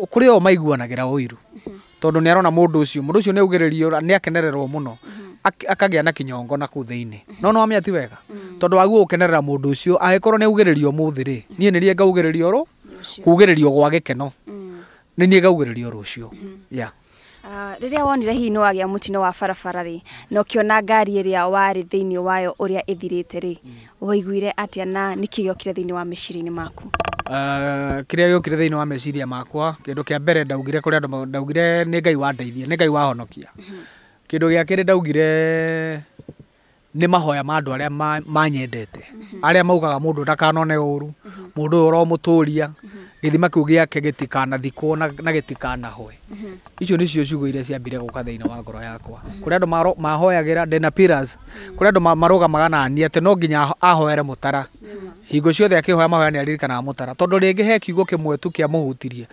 Speaker 3: kuri o maiguanagira uiru mm-hmm. tondu ni arona mundu ucio mundu ucio ni ugiririo ni akenererwo muno mm-hmm. akagia na kinyongo na kuu thiini no no amia ti wega mm-hmm. tondu wagu ukenerera mundu ucio angikorwo ni ugiririo muthi ri nie ni rie ngaugiririo ru kugiririo gwa gikeno mm. ni nie ngaugiririo rucio yeah
Speaker 2: riria wonire hihi ni wagia mutino wa barabara ri na ukiona ngari iria wari thiini wayo uria ithirite ri waiguire atia na niki giokire thiini wa meciria-ini maku
Speaker 3: ah, kiria giokire thiini wa meciria makwa kindu kia mbere ndaugire kuri andu ndaugire ni ngai wandeithia ni ngai wahonokia mhm. kindu gia kiri ndaugire nä mahoya ma andå arä a manyendete arä a maugaga må ndå ndakanone å ru må ndå å yå romå tå ria gä thima kä u gä ake gä tikanathikwo na gä tikanahwe icio nä cio ciugo iria ciambire gå ka thä inä wa ngoro yakwa kå rä andå mahoyagä ra ndena piras kå rä andå marå gamaga atä no nginya ahoere må tara hingo ciothe akä hoya mahoya nä aririkanaga må tara tondå rä ngä he kiugo kä mwe tu kä a må hutirie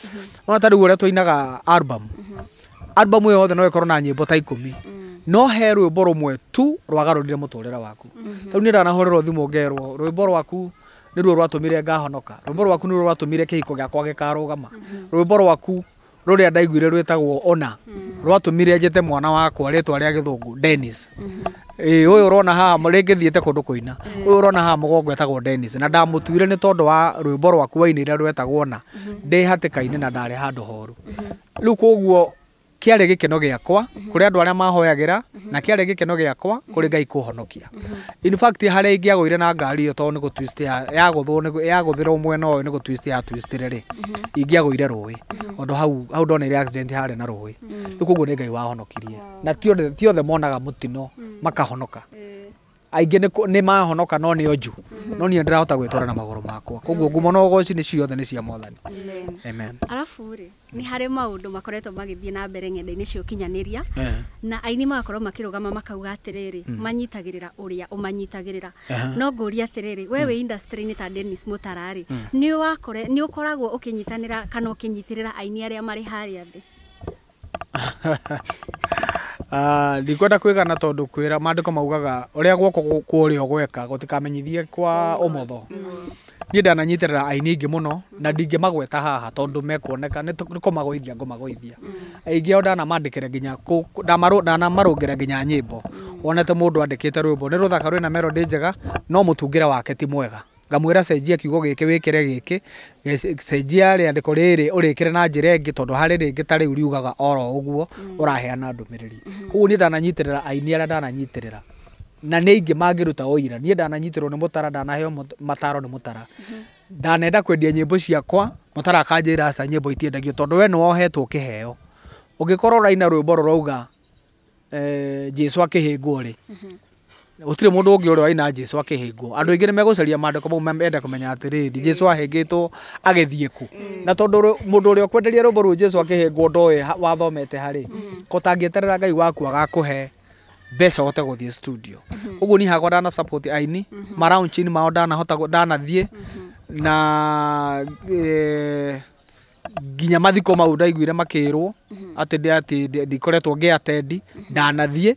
Speaker 3: ona tarä u å rä a twainaga album album ä yothe no ä korwo na nyä mbo ta ikå mi no he rwimbo rumwe tu rwagarurire muturira waku mhm. tau ni ndanahũrĩrwo thimũ ngerwo rwimbo rwaku ni ruo rwatumire ngahonoka rwimbo rwaku ni ruo rwatumire kihiko giakwa gikarugama mhm. rwimbo rwaku ruria ndaiguire rwitagwo ona mhm. rwatumire njete mwana wakwa ritwa ria githungu Dennis ä å yå rona haha rĩngä thiäte kå ndå kå rona haha mugongo etagwo Dennis na ndamũtuire ni tondå wa rwä mbo rwaku wainä rwetagwo ona ndi hatikaini na ndarä handu horu rä u koguo kĩarĩ gĩkeno giakwa mhm. kuri andå aria mahoyagira mhm. na kĩarĩ gĩkeno giakwa mhm. kuri ngai kuhonokia in fact harĩa ingĩagũire na ngari yo to ni gũ twist yagũthĩrwo mwena no ni gũ twist yatwistire rĩ ingĩagũire rũĩ ondo hau ndonire accident hare na rũĩ rĩu koguo ni ngai wahonokirie na tiothe othe monaga mutino makahonoka aingä nä mahonoka no nä onju no niä rahota gwä twara na magoro makwa koguo ngumo na goci nä ciothe nä cia mwathani
Speaker 5: arabu rä nä harä maå ndå makoretwo magä thiä na mbere ng'enda-inä cia å kinyanä ria na aini magakorwo makä rå gama makauga atä rä rä hmm. manyitagä rä ra å rä a å manyitagä rä ra no ngå ria atä rä rä we hmm. wä industry-inä ta Dennis Mutara rä hmm. nä å koragwo å kä nyitanä ra kana å kä nyitä rä ra aini arä a marä harä a thä
Speaker 3: Ah, ndikwenda kwä gana tondå kwä ra mandä ko maugaga å rä a gwoko kwa rä a gweka gå tikamenya kwa å motho niä ndananyitä rä ra aini aingä må no na ndingä magweta haha tondå mekuoneka nä kå magåithia ngå magåithia aingä ao ndanamandä kä re nginya ndanamarå ngä ra nginya nyä mbo wonete må ndå andä kä te rwä mbo nä rå thaka rwä na merondä njega no må tungä re wake ti mwega ngamwira cenjia kiugo giki wikire giki e, cenjia riandiko riri urikire na njira ingi tondu hari ringi ta riu riugaga oro uguo uraheana mm. ndumiriri mm-hmm. koguo ni ndananyitirira aini aria ndananyitirira na nä aingä mangiruta ruta oira niä ndananyitä rwo nä må tara ndanaheo mataro ni mutara tara mm-hmm. ndanenda kwendia nyimbo ciakwa mutara tara akanjä ra aca nyä mbo itiendagio tondå we ni wohetwo kiheo kä heo å ngä rauga jesu akihingwo ri gutirä mundu ndå uri ngä å waina jesu akihingwo andu ingi nä megåcaria mandäko mau menda kumenya menya atä mm. jesu ahingitwo agithie ku mm. na tondu mundu uri å rä ru å kwenderia rå mbo rå jesu akähängwo ndoä wathomete harä kotangä mm. eterera ngai waku agakå he mbeca hote gå thiä studio å mm-hmm. ni hakwa ndana support aini mm-hmm. maraunchini mao ndanahota ndanathiä mm-hmm. na e, nginya mathiko mau ndaiguire makä rwo atä ndikoretwo ngä atendi ndanathiä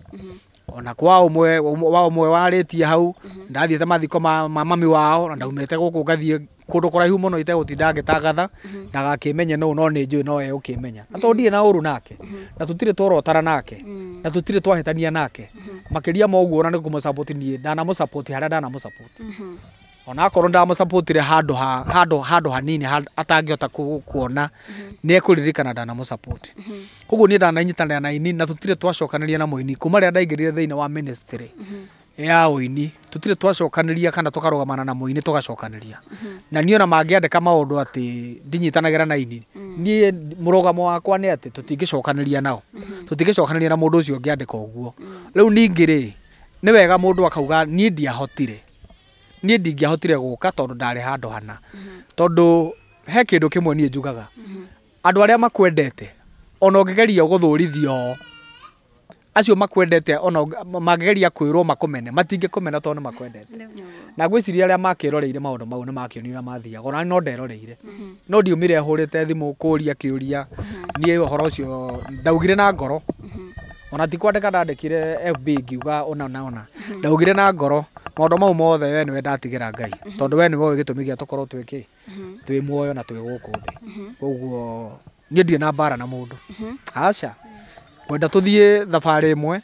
Speaker 3: ona kwa umwe wa umwe warĩtie hau mhm. ndathiĩte mathiko ma mami wao na ndaumete guku ngathiĩ kundu kuraihu muno itegutinda ngitagatha mhm. ndagakimenye no no ni njui no e ukimenya na tondu mhm. ndie na uru nake na tutire tara nake na tutire twahetania nake makiria moguo na ni kumusupport nie ndanamusupport haria ndanamusupport ona akorwo ndamucapotire handu ha handu handu hanini atangihota kuona mhm. ni ekuririkana ndanamucapoti mhm. koguo ni ndananyitanira na ini na tutire twacokaniria na muini kuma ria ndaingirire thiini wa ministry mhm. ya uini tutire twacokaniria kana tukarugamana na muini tugacokaniria na niona mangiandika maundu ati ndinyitanagira na ini mm. niä må rogamo wakwa nä atä tå tingä cokanä nao tå tingä cokanä na må ndå å cio ngä andä ka å guo mm. rä u ningä rä nä wega må ndå akauga niä ndiahotire niä ahotire gå ka tondå ndarä handå hana mhm. tondå he kä ndå kä mwe niä njugaga mhm. andå arä a makwendete ona å ngä geria gå thå rithio acio makwendete ona mangägeria kwä rwo mene matingä kå mena tondå nä makwendete na gwä ciria arä a makä roreire maå ndå mau nä makĩonio na mathiaga ona no nderoreire mhm. no ndiumire re hå rä te thimå kå ria kä å ria niä å horo å cio ndaugire na ngoro ona ti kwandä ndandäkire fb ngiuga ona na ona ndaugire na ngoro maå mau mothe we nä mhm. we ndatigä ngai tondå we nä woä gä tå mi gä a muoyo na twi guku thi thä mhm. koguo niä ndirä na mbara na mundu ndå mhm. aca ngwenda tå thiä thabarä ä mwe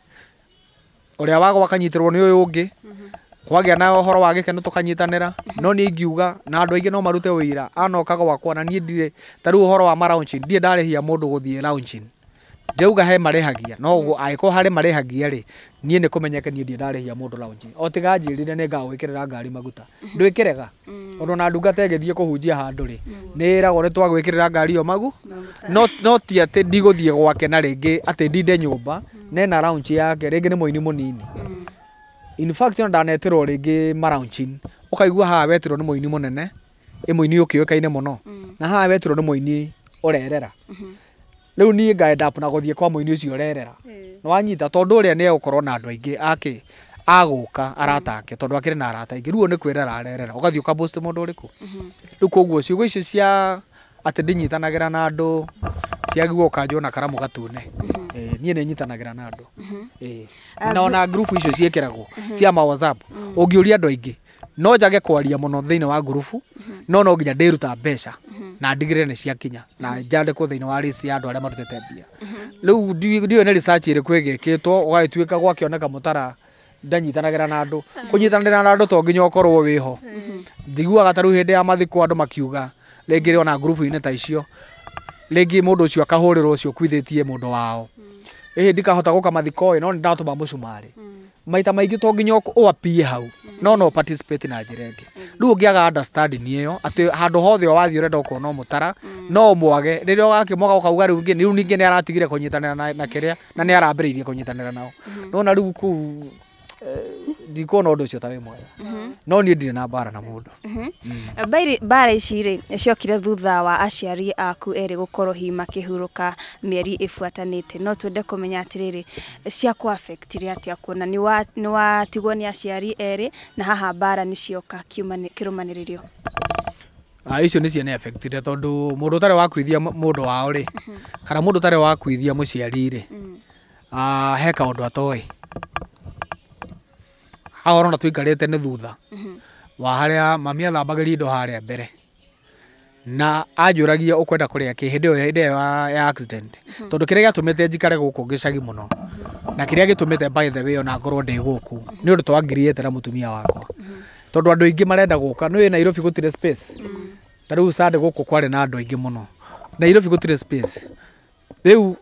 Speaker 3: å ni uyu wagwakanyitä rwo na horo wa gäkeno tå no ni ngiuga na andå aingä no marute wä ira anoka gwakwa na niä ndire tarä u å wa maronci ndie ndarä hia må ndå gå ndirauga he marehagia no guo angĩkorwo harĩ marehagia rĩ niĩ nĩ kũmenyeke niĩ ndirarĩhia mũndũ lounge o tiga njĩrire nĩ ngagwĩkĩrĩra ngari maguta mm-hmm. ndwĩkĩrega tondũ mm. na ndungata ĩgĩthiĩ kũhunjia handũ rĩ mm. nĩ ĩragwo nĩ twagwĩkĩrĩra ngari ĩyo magu no ti atĩ ndigũthiĩ gwake na rĩngĩ atĩ ndinde nyũmba mm. na ena lounge yake rĩngĩ ini mũini nini in fact ona ndanetirwo rĩngĩ ma lounge ũkaigua haha wetirwo nĩ mũini mũnene ĩ mũini ũkĩũĩkaine no na haha wetirwo nĩ mũini ũrerera mm-hmm riu nie ngaenda gå thiä kwa muini ucio urerera ni wanyita tondu uria ni gukorwo na andu aingi aki aguka arata ake akä rä na arata aingi riu o ni kwirera arerera ugathie uka post mundu uriku riu koguo ciugo icio cia atä ndä nyitanagira na andå ciagiguo kanjwo na karamå gatune mm-hmm. niä nä nyitanagira na andå
Speaker 4: mm-hmm. uh, na ona
Speaker 3: grupu icio ciäkä ragwo mm-hmm. cia ma whatsapp å mm. ngä å ria andå aingä no njage kwaria muno thiini wa ngurubu mhm. no no nginya ndiruta mbeca mhm. na ndigirire ni ciakinya na mhm. njandikwo thiini wa rĩci ya andũ arĩa marutĩte mbia rĩu ndiũĩ nĩ research ĩrĩkũ ĩgĩkĩtwo ũgagĩtuĩka gwakĩoneka mũtara ndanyitanagĩra na andũ kũnyitanĩra na andũ to nginya ũkorwo wĩho njiguaga ta rĩu hĩndĩ ya mathiku andũ makiuga rĩngĩ ona ngurubu-inĩ ta icio rĩngĩ mũndũ ũcio akahũrĩrwo ũcio kwithĩtie mũndũ wao ĩhĩ ndikahota gũka mathiko ĩ no nĩ ndatũma mũcumarĩ maita maingĩ to nginya ũapie hau no no participate na njä ra ä ngä rä u å ngä aga ä yo atä handå hothe o wathiä å renda å korwo no må tara no mwage rä rä a gakä moga å kauga rä u rä u ningä nä aratigire kå nyitanä ra na kä rä a na nä arambä rä irie kå nyitanä ra nao mhm. nona rä u kå u ndikuona undu ucio ta wi mwega mhm. no niä ndire na mbara na må ndå
Speaker 2: mhm. mm. ici rä ciokire thutha wa aciari aku erä gå korwo makihuruka mieri hurå ka mĩeri kumenya te no twende kå menya atä rä rä ciakwarä atä kuona nä watigwo nä aciari erä na haha mbara nä cioka kä rũmanä rä rio
Speaker 3: ah, icio nä ciana affectire tondå må ndå å wakuithia må ndå wao rä mhm. kana må ndå å tarä wakuithia må ciari rä mm. ah, he kaå ndå atoä ahorona twikarite ni thutha wa haria mami athambagiri indo haria mbere na ajuragia ukwenda kuria ki hindi yo hindi ya accident tondu kiria gitumite jikare guku ngicagi muno na kiria gitumite by the way ona ngorwo ndi guku ni undu twangiriete na mutumia wakwa tondu andu ingi marenda guka ni Nairobi gutire space ta riu guku kwari na andu ingi muno Nairobi gutire space riu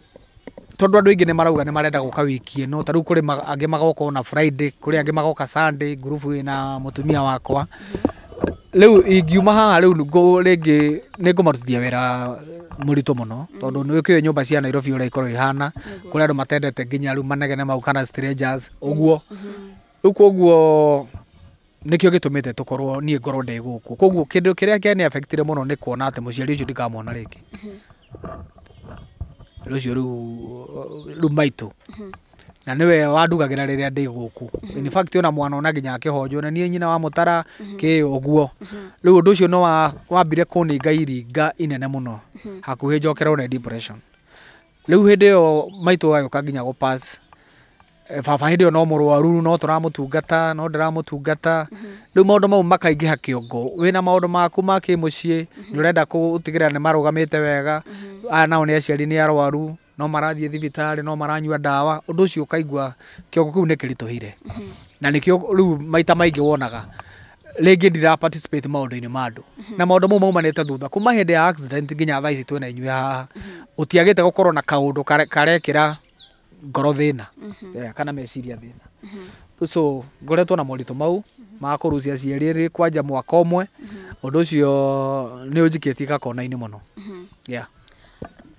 Speaker 3: tondå andå aingä nä marauga nä marenda gå ka wiki no tarä u kå rä angä magoka ona friday kå rä angä magoka sunday ngurubu ä na må tumia wakwa rä u ingiuma haha rä u rä ngä nä ngå marutithia wä ra må ritå må no tondå nä kä nyå mba cia nairobi å rä a ikorwo ihana kå rä andå matendete nginya rä u manegene mau kana å guo rä u koguo nikio gitumite tukorwo nie ngorwo ndi guku koguo kindu kiria kiani affectire muno ni kuona ati muciari ucio ndikamwona ringi rä u maitå na niwe wandugagira riria ndi guku mhm. in fact ona mwana ona nginya honjwo na nie nyina wa mutara ki å riu å ucio no wambire kuninga iringa inene muno mhm. hakuhi njokerwo na depression riu yo iyo maitu ka nginya gå pass Eh, baba hä ndä ä yo no må rwaru no tå ramå tungata no ndä ramå tungata rä u maå ndå mau makaingä ha kä ongo wä na maå ndå maku ma kä må mhm. ciä nä å renda gå tigä rä ra nä marå gamä te wega mhm. aya nao nä aciari nä arwaru no marathiä thibitarä no maranyua ndawa å ndå å cio å kaigua kä ongo kä u nä kä ritå hä mhm. na nä kä rä u maita maingä wonaga rĩngĩ ndira participate maũndũ-inĩ ma andũ na maũndũ mau maumanĩte thutha kuma hĩndĩ ya accident nginya thaa ici twĩna inyuĩ haha gũtiagĩte gũkorwo na kaũndũ karekĩra ngoro thina mhm. eh, kana meciria thina
Speaker 4: mhm.
Speaker 3: so ngoretwo na moritũ mau mhm. ma kũrucia rä kwanja mwaka ũmwe ũndũ ũcio nĩ ũnjikĩtie gakona må mũno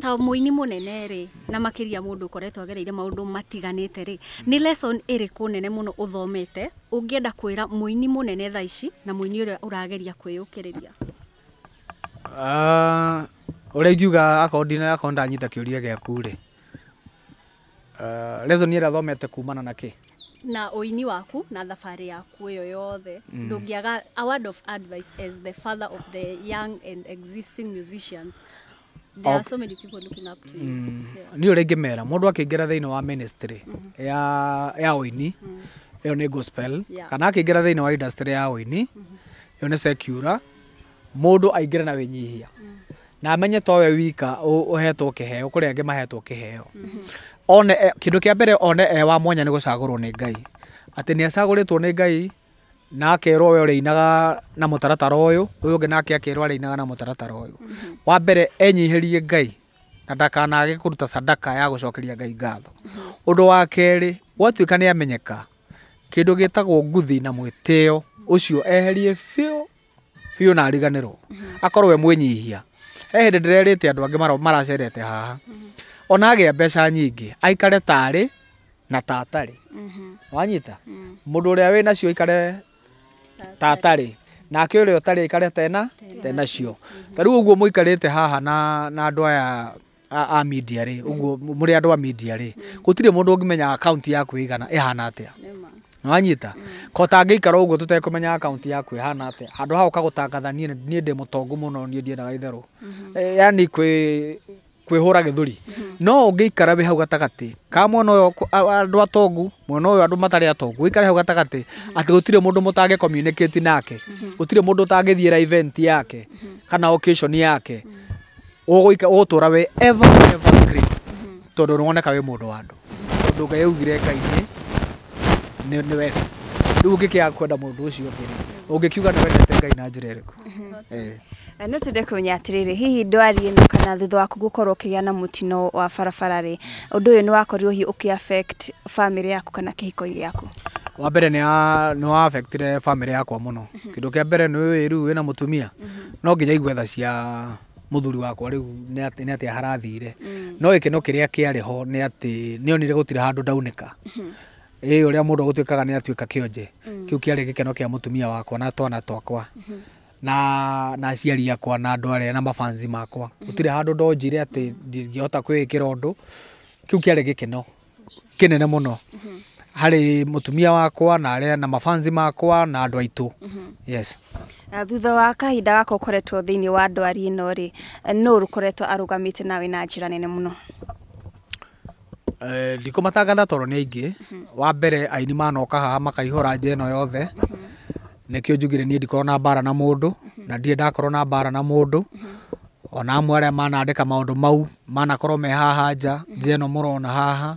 Speaker 5: ta mũini mũnene rĩ na makĩria mũndũ ũkoretwo agereire maũndũ matiganĩte rĩ mm. nĩ rä ĩrĩkũ nene mũno ũthomete ũngĩenda kwĩra mũini mũnene thaa ici na mũini ũrĩa ũrageria kwĩyũkĩrĩria
Speaker 3: ah, ũrĩa ingiuga akorwo ndanyita kĩũria gĩaku rĩ Uh, lesson ä rä thomete kumana na kä
Speaker 5: na oini waku na thabari yaku iyo yothe ndungiaga mm. a word of advice as the father of the young and existing musicians there okay. are so many people looking up to you mm.
Speaker 3: yeah. ni uria ingimera mundu akingera thiini wa ministry mm. ya ya oini iyo mm. ni gospel kana akingera thiini wa industry ya oini iyo mm -hmm. ni secular mundu aingire na winyihia mm. na amenye towe wika uhetwo kiheo kuri angi mahetwo kiheo mm-hmm one eh, kindu kia mbere one e wa mwanya ni gucagurwo ni ngai ati ni acaguritwo ni ngai na akerwo we inaga na mũtaratara uyu uyu ngi nake akerwo inaga na mũtaratara uyu mm-hmm. wa mbere enyiherie ngai na ndakanage kũruta sadaka ya gucokeria ngai ngatho undu mm-hmm. wa keri gwatuĩka nĩ amenyeka kindu gitagwo nguthi na mwiteo ucio eherie fio fio na ariganĩrwo mm-hmm. akorwo we mwĩnyihia he hĩndĩ ndĩrerĩte andũ maracerete haha ona agä a mbeca nyingä aikare tarä na tatarä mm-hmm. wanyita må mm. ndå å rä a wä nacio aikare tatarä nake å rä a å tarä aikare tena tenacio ta rä u å guo må ikarä te haha na andå aya a media rä å guo må rä andå a media rä gå tirä må ndå å ngä menya akaunti yaku igana ä atä a wanyita mm. kota ngä ikara å guo tå tekå menya akaunti yaku ä hana atä a handå hagå ka gå tangatha niä ndä må tongu må no niä ndiendaga itherå mm-hmm. eh, yani kwä kwihura githuri no ungiikara wi hau gatagati ka mwena uyu andu atongu mwena uyu andu matari atongu wikare hau gatagati ati gutire mundu mutange communicate nake gutire mundu utangithiira event yake kana occasion yake uguika ugutura we ever ever green tondu noneka we mundu wa andu tondu ngai augire ngai ni we ndu ungikia kwenda mundu ucio ngiri ungikiuga ni wendete ngai na njira iriku
Speaker 2: Eh, no twende kumenya rä hihi ndwari ino kana thutha waku gä a na mutino wa barabara ri undu uyu ni wakorirwo hihi uki affect family yaku kana kihiko giaku
Speaker 3: wa mbere nä wa affectire family yakwa må no mhm. kä ndå kä a mbere nä yå rä u wä na må tumia mhm. no nginya igwetha cia muthuri wakwa riu nä atä harathire mm. no gä keno kä rä a kä arä ho nä atä nä onire gå tirä handå ndaunä ä å rä a må mhm. ndå gå tuä kaga nä atuä ka kä onje mm. kä u kä arä gä keno kä a må tumia wakwa na twana twakwa na na ciari akwa na arä a na mabanzi makwa mhm. tirä handu ndonjire ati ndingihota kwikira undu kiu kä gikeno må muno mhm. harä må tumia wakwa na arä na mabanzi makwa na andå aitå mhm. yes uh, thutha wa kahinda gaka
Speaker 2: å koretwo thä inä wa ari ä no rä no å koretwo arå te nawe na njä ra nene må no
Speaker 3: eh, ndikå matangatha toro nä aingä wa mbere aini manoka haha makaihå ra nja ä no yothe mm -hmm nikio jugire ni ndikorwo na mbara na mundu mhm. na ndire ndakorwo na mbara na mundu mhm. ona amwe aria manandika maundu mau manakorwo me haha nja mhm. nja ino murona haha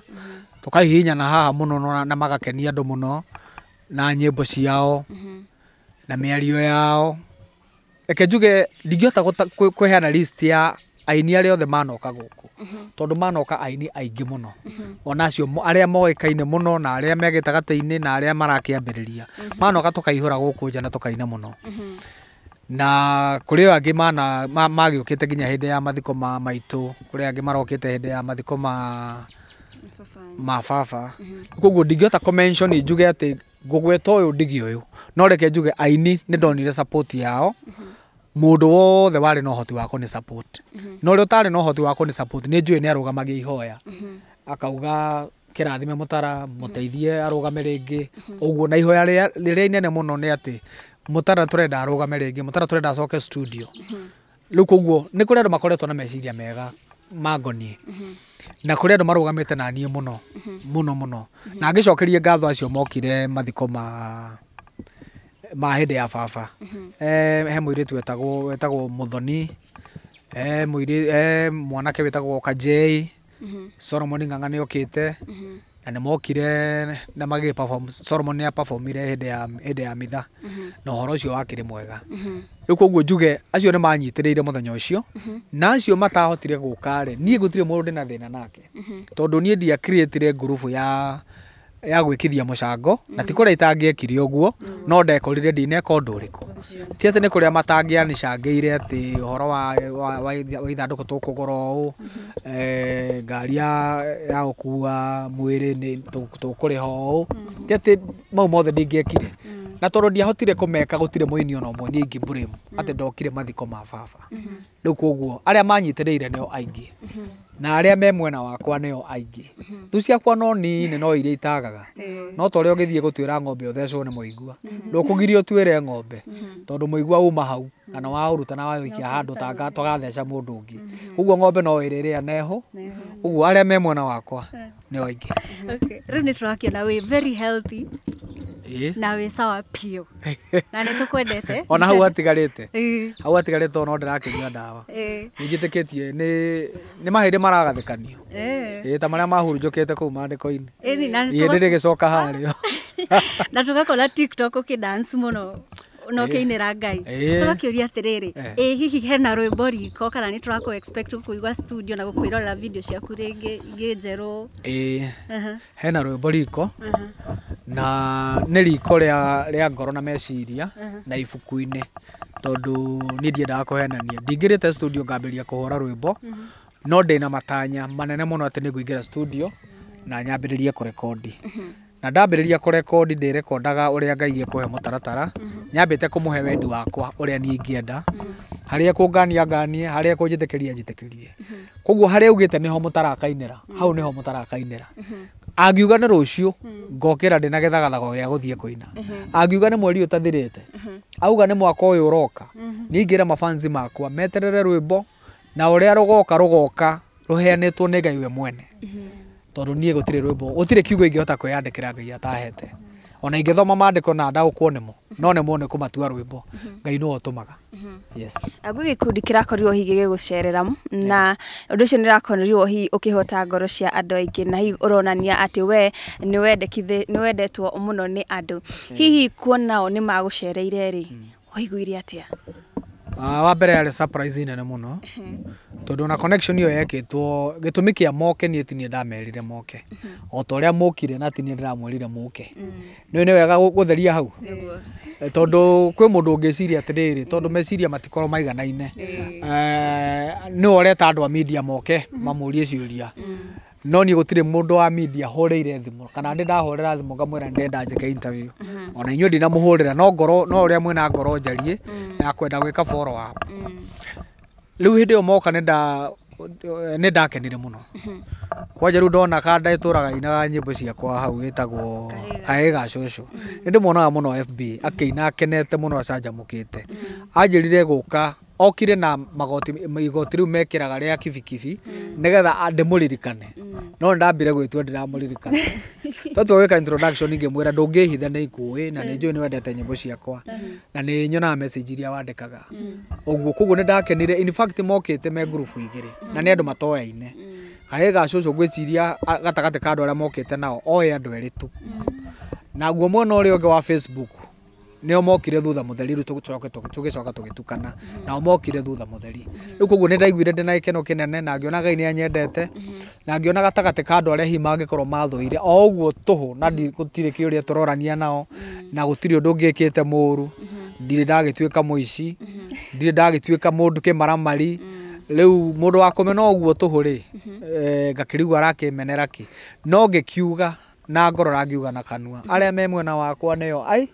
Speaker 3: tukaihinyana haha muno na magakenia andu muno na nyimbo ciao na miario yao reke njuge ndingihota kwiheana list ya aini aria othe manokagwo tondu manoka aini aingi muno mhm. ona acio aria må muno na aria me gitagati -inä na aria marakiambiriria mhm. manoka tukaihura guku nja na tukaina muno mhm. na kuri o angi mana magiukite nginya hindi ya mathiko ma maitu kuri te marokite ndä ya mathiko ma ma baba koguo ndingihota kumention njuge ati yå ndigä å yå no reke njuge aini ni ndonire support yao mm -hmm mudu wothe warä na å hoti wako ni support mhm. na å rä a å tarä na å hoti wa ni nä ni njå ä nä arå gamagia ihoya mhm. akauga kä rathime må tara må teithie arå game rä ngä å mhm. na ihoya ri ri nene muno ni ati mutara turenda aruga meringi mutara turenda soke studio rä u koguo nä kå rä andå makoretwo na meciria mega mangoniä na kuri andu andå marå gamä te muno må no må no må no na ngä ngatho acio mokire mathiko ma ma ndä ya baba mhm. eh, he muiritu wetagwo wetagwo muthoni he eh, muiri he eh, mwanake wetagwo kajei mhm. Solomon ng'ang'a nä okite mhm. na nä mokire na magä Solomon nä apafomire hä ndä ya mitha na å horo å cio wakä rä mwega rä u koguo njuge acio nä manyitä rä ire må thenya å cio na acio matahotire gå ka rä niä gå tirä må ndä na thä na nake tondå niä ndiakrä ya ya gwikithia mucango na ti kuria itangiekire uguo no ndekorire ndineka undu uriku ti ati ni kuria matangianicangiire ati uhoro wa wa ithanduku tukugura uu eh, ngari ya gukua mwiri tukuriha uu ti ati mau mothe ndingiekire na tondå ndiahotire kå meka gå tirä må ona å mwe niä ingä ati atä ndokire mathiko ma baba rä u koguo arä a manyitä rä ire nä o aingä na aria me mwena wakwa nio aingi thu mhm. ciakwa no nini no iria itagaga no ta uria gutwira ng'ombe uthecwo ni muigua mhm. ndukugiria utwire ng'ombe mhm. tondu muigua uma hau kana uruta na ikia handu twagatheca mundu ungi uguo ng'ombe no iriria neho uguo aria me mwena wakwa eh. nio aingi
Speaker 5: riu ni turakiona we very healthy nawe sawa piu na nä tå kwendete ona hau atigarä te hau
Speaker 3: atigarä te ona ndä rakä nyua ndawa nä njä tä kä tie nä mahä ndä maragathä kanio ta marä a mahurunjå kä te kå u mandä
Speaker 5: ko-inä ndä rä
Speaker 3: gä coka harä o
Speaker 5: na tå gakona å må no no na ukiinira eh. ngai tugakiuria eh. atiriri eh. ĩ hihi hena mbo riko kana nä tå expect kå studio na gũkwĩrorera video ciaku rĩngĩ ngä njerå
Speaker 3: ĩ uh-huh. hena mbo riko uh-huh. na nä riko rä rĩa ngoro na meciria uh-huh. na ibuku-inĩ tondũ niĩ ndiendaga kũhenania ndingĩrĩte studio ngambĩria kũhũra rwĩmbo no ndä na matanya manene atä nä ngå ingä studio na nyambĩrĩrie kũrekondi na ndambĩrĩria kũrekondi ndĩrekondaga ũrĩa Ngai ekũhe mũtaratara mhm. nyambĩte kũmũhe wendi wakwa ũrĩa niĩ ingĩenda mhm. harĩa kũngania nganie harĩa kũnjĩtĩkĩria njĩtĩkĩrie mhm. koguo harĩa augĩte nĩho mũtarakainĩra hau nĩho mũtarakainĩra angiuga nĩ rũciũ ngokĩra ndĩnagethagathago gĩa gũthiĩ kũina angiuga nĩ mweri ũtathirĩte auga nĩ mwaka ũyũ ũroka ningĩra mabanzi makwa meterere rwĩmbo na ũrĩa rũgoka rũgoka rũheanĩtwo nĩ Ngai we mwene tondå niä gå tirä rw mbo gå tirä kiugo ingä hota kwä yandä kä ra ngai atahete ona ingä thoma mandä na ndagå kuo nä mo no nä mone kå matua rwä mbo mhm. ngai nä tå maga angå
Speaker 2: mhm. gä kundi kä rakorirwo hihi gä gå cerera na å ndå å cio nä rakorirwo hihi å kä hota ngoro cia andå aingä na hihi å ronania atä we nä wendetwo må no nä andå hihi kuonao nä magå cereire rä mm. waiguire atä a
Speaker 3: Ah, wa mbere yarä surprise nene må mhm. tondå na connection tå yekitwo kä a moke niä tinie ndamerire moke mhm. o ta å rä a må kire na tinie ndä ramwärire må ke
Speaker 4: nä
Speaker 3: mhm. nä wega gå theria hau eh, tondå kwä må ndå å ngä ciria atä rä rä tondå meciria matikorwo maiganaine eh, nä oreta andå a media moke mamå rie ciå ria no ni gutire mundu wa media horeire rä kana ndi ndahorera rä ngamwira thimå ngamwä ra nä ndenda njä ke mm-hmm. ona inyo ndi na hå no ngoro no å rä a ngoro njarie mm. ya kwenda gwä follow up mm. u hä ndä ä yo moka nä ndakenire må no mm-hmm. kwanja rä u ndona kanda ä tå raga inaga nyä ciakwa hau itagwo kae ga cåcå mm-hmm. ndi ndä mwonaga fb akina ina akenete må no anjirire guka okire na magoti igoti riu mekiraga ria kibikibi nigetha ndimuririkane mm. no ndambire gwitua ndiramuririkana twatwa gwika introduction ngimwira ndungihitha ni ikui na ni mm. njui ni wendete nyimbo ciakwa mm. na ni nyonaga message iria wandikaga uguo koguo ni ndakenire in fact mokite me ngurubu igiri na ni andu matoyaine kahä ga cå cå ngwä ciria gatagatä ka andå arä a mokite nao oe andå erä tu naguo mwena å rä a å ngä wa facebook nio mokire thutha mutheri riu tugicoka tugitukana mhm. nao mokire thutha mutheri u koguo ni ndaiguire ndina gikeno kinene na ngiona ngai ni anyendete mhm. na ngiona gatagati ka andu aria hihi mangikorwo ire o ũguo tũhũ na mhm. gũtirĩ kä ũrĩa tũrorania nao na gũtirĩ ũndũ ngĩkĩte mũru ndirĩ ndagĩtuĩka mũici ndirĩ ndagĩtuĩka mũndũ kĩmaramari rĩu mũndũ wa kũmena ũguo tũhũ rĩ eh, ngakĩrigua arakĩmenera kĩ no kiuga na ngorora ngiuga na kanua aria me mwena wakwa neo ai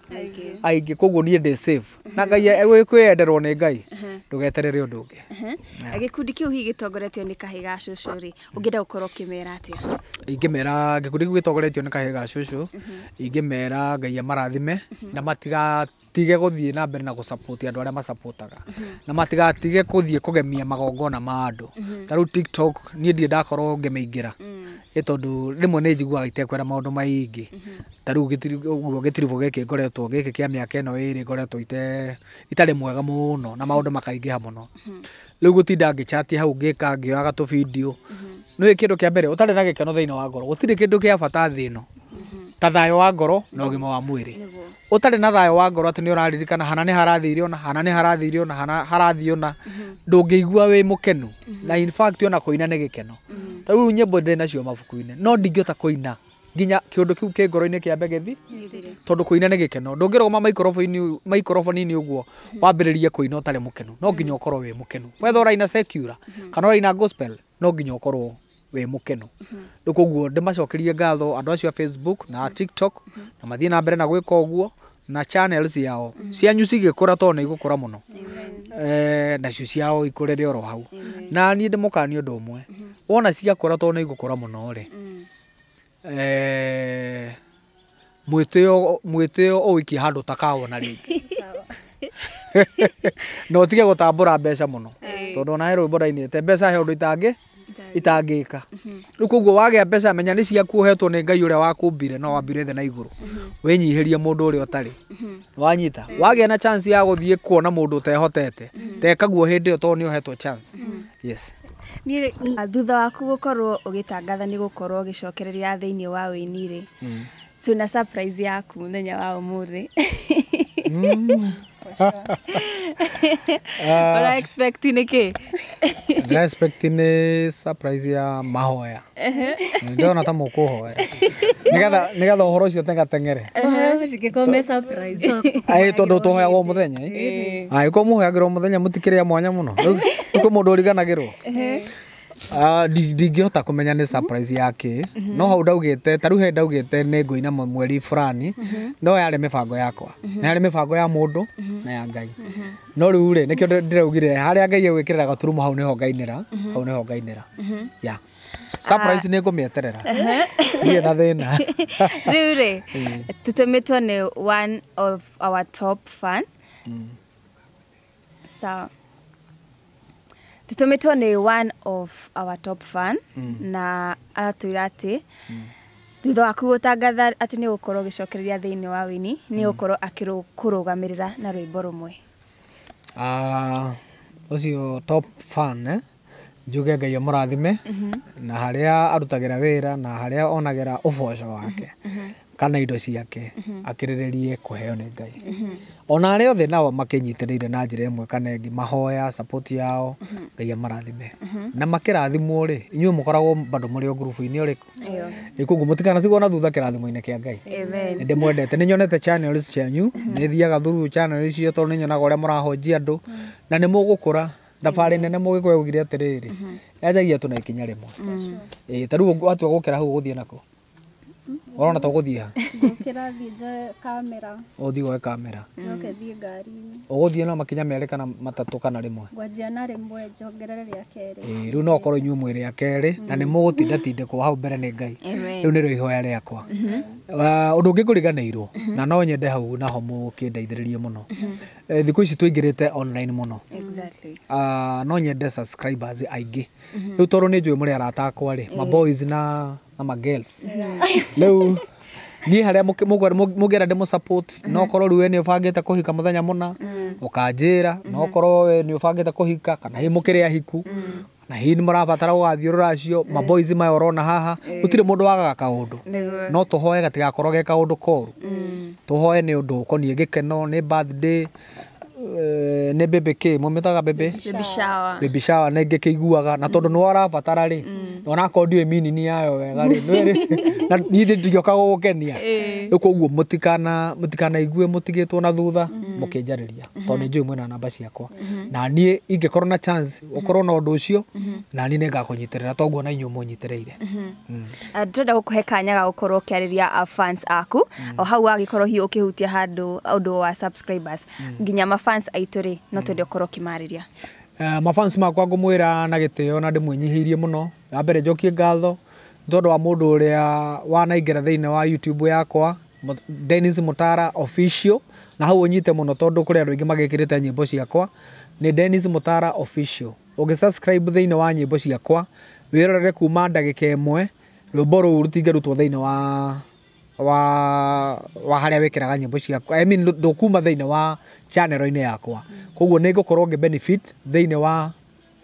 Speaker 3: aingi koguo nie ndi save na ngai egwikwienderwo e, ni ngai ndugeterere undu ungi
Speaker 2: gikundi kiu hi gitongoretio ni kahi ga cucu ri ungienda gukorwo ukimera atia
Speaker 3: ingimera gikundi kiu gitongoretio ni kahi ga cucu ingimera ngai amarathime e na matiga tige guthie na mbere na gusupport andu aria aga na matiga matigatige kuthie kugemia magongona ma andu ta riu tiktok nie ndie ndakorwo ngemiingira ä mm. tondå rä mwe nä njiguaga itekwera maå maundu maingi tariu uguo gitiribu giki ngoretwo giki kia miaka ino iri ngoretwo ite itari mwega muno na maundu makaingiha muno riu gutinda ngichatia hau ngika ngioyaga tuvindio ni kindu kia mbere utari na gikeno thiini wa ngoro gutiri kindu kia bata thii ino ta thayo wa ngoro na ugima wa mwiri utari na thayo wa ngoro ati ni uraririkana hana ni harathire ona hana ni harathire ona hana harathie ona ndungiigua wi mukenu na in fact ona kuina ni gikeno ta riu nyimbo ndiri nacio mabuku-ini no ndingihota kuina nginya kiundu kiu ki ngoro-ini kia mbegethi tondu kuina ni gikeno ndungiroma maikoroboni maikoroboni-ini uguo wambiririe kuina utari mukenu no mhm. nginya ukorwo wi mukenu whether uraina secular mhm. kana uraina gospel no nginya ukorwo we mukeno mhm. riu koguo ndimacokerie ngatho andu acio a facebook na tiktok na mathii na mbere na gwika uguo na channels yao cianyu cigikura tondu ni igukura muno eh, nacio ciao ikurire oro hau na nie ndimukania undu umwe wona cigakura tondu ni igukura muno ri mm. Eh, mwitio uiki handu takawa na ringi na utige gutambura mbeca muno tondu ona boda ini te mbeca he undu itangi itangika mhm. riu koguo wage mbeca menya ni ciaku hetu ni ngai uria wakumbire no wabire the na iguru mhm. winyihirie mundu uria utari mhm. wanyita wage na chance ya guthie kuona mundu utehotete tekaguo hindi iyo tondu ni uhetwo chance yes
Speaker 2: niĩ ah, thutha waku gũkorwo ũgĩtangatha nĩ gũkorwo thä inä wa ni rĩ mm. twä surprise yaku mũthenya wa thä ũraexpect uh, nĩ kĩ
Speaker 3: ndĩraexpect nĩ surprise ya mahoya uh-huh. ndĩrona ta mũkũhoera nĩgetha ũhoro ũcio tengatengere
Speaker 5: uh-huh.
Speaker 3: tondå tũhoyagwo o mũthenya ĩkorwo eh. mũhoyagĩrwo mũthenya mũtikĩrĩa mwanya mũno rĩu kwĩ mũndũ ũriganagĩrwo uh-huh. Ah, ndingĩhota kumenya nä surprise yake mhm. no hau te tarä u he nä ngå ina mweri fulani mhm. no mä bango yakwa mhm. nĩ mä bango ya ndå na ya Ngai no o ndä raugire harä a Ngai egwĩkĩrĩra gaturumo hau hongainä ra hau nĩho ngainĩra yeah surprise ah. nä ngå mä eterera ndirä na thä na
Speaker 2: rä u rä eh. tutå mä two nä one of our top fan mm. so, tũtũmĩtwo ni one of our top fan mm. na aratwĩra atĩ mm. thutha waku gũtangatha ni nĩ ũgũkorwo ũgĩcokereria thĩinĩ wa wini nĩ mm. ũgũkorwo akĩkũrũgamĩrĩra na rwĩmbo rũmwe
Speaker 3: ah, ũcio uh, top fan eh? njuge ngai amũrathime mm -hmm. na haria arutagĩra wĩra na haria onagĩra ũboco wake mm -hmm kana indo ciake mhm. akiriririe kuheo ni ngai mhm. ona aria othe nao makinyitirire na njira imwe kana ngi mahoya support yao mhm. ngai amarathime na makirathimwo ri inyu mũkoragwo bado muri o group ngurubu-inĩ ũrĩkũ ĩkungu thigo na thutha kirathimo ine kia ngai
Speaker 4: amen ndi mwendete
Speaker 3: ni nyonete channels cianyu ni thiaga through channels cio tondũ nĩ nyonaga ũrĩa mũrahonjia andu na ni mugukura thabarä nene mugi gä atiriri yaugire atä na ikinya rä
Speaker 5: mwe
Speaker 3: ta rä u watua gå kä hau gå thiä Orona tũgũthiĩ ha?
Speaker 5: Ngũkĩra thiĩ njoe kamera.
Speaker 3: woe kamera. Njoke thiĩ ngari na makinya merĩ kana matatå kana rä
Speaker 5: Ngwanjia na rĩmwe njongerere rĩa kerĩ. Ĩĩ
Speaker 3: rĩu no ũkorwo inyuĩ mwĩ rĩa kerĩ na nĩ mũgũtinda tindĩkwo hau mbere nĩ Ngai. Rĩu nĩrĩo ihoya rĩakwa. Mhm. Ũndũ ũngĩ ngũriganĩirwo na no nyende hau naho mũkĩndeithĩrĩrie mũno.
Speaker 4: Mhm.
Speaker 3: Thikũ ici tũingĩrĩte online mũno. No nyende subscribers aingĩ. Mhm. Rĩu tondũ nĩ njũĩ mũrĩ arata akwa rĩ, ma boys na ama girls leo ni harä a må ngä support no koro rä ni nä å bangä te kå hika må thenya må na å kanjä ra no koro we nä å bangä te kå hika kana hi må kä rä ahiku na hi ni må rabatara gå gathiå rå racio yorona å haha utire tirä må ndå wagaga kaå ndå no tå hoe gatigakorwo ge kaå ndå koru mm-hmm. tå hoe nä å ndå å koniä gä keno nä Eh, nä mbembe kä må mä taga mbembe mbembe shawa na ngä kä iguaga na tondå mm. nä warabatara rä mm. onakorwo ndiå minini yayo wega rä na nithä ndioka gå gå kenia rä koguo må tikanaigue må tigä two na thutha må mm. kä njarä ria mm-hmm. tondå nä njå ä mwena namba ciakwa mm-hmm. na niä ingä korwo na å korwo mm-hmm. na å ndå å cio na niä nä ngakå nyitä rä ra toguo na inyuä må nyitä rä ire
Speaker 2: ah, ndä renda gå kå he kanya ga gå korwo å kä arä ria ah, aku o hau agä korwo hi å kä hutia handå å ndå wa nginya maba fans aitore no twende okoro kimariria
Speaker 3: eh ma fans ma kwa ngumwira na gitio na ndimwinyihiirie muno ambere njokie ngatho ndodo wa mundu uria wanaingera thiini wa youtube yakwa Dennis Mutara official na hau nyite muno tondu kuri andu ingi magikirite nyimbo ciakwa ni Dennis Mutara official ungi subscribe thiini wa nyimbo ciakwa wirorere kuma ndagika imwe rwimbo ruu rutingerutwo thiini wa wa wa haria wikiraga nyimbo ciakwa i mean ndukuma thiini wa channel-ini yakwa koguo ni ngukorwo ngi benefit thiini wa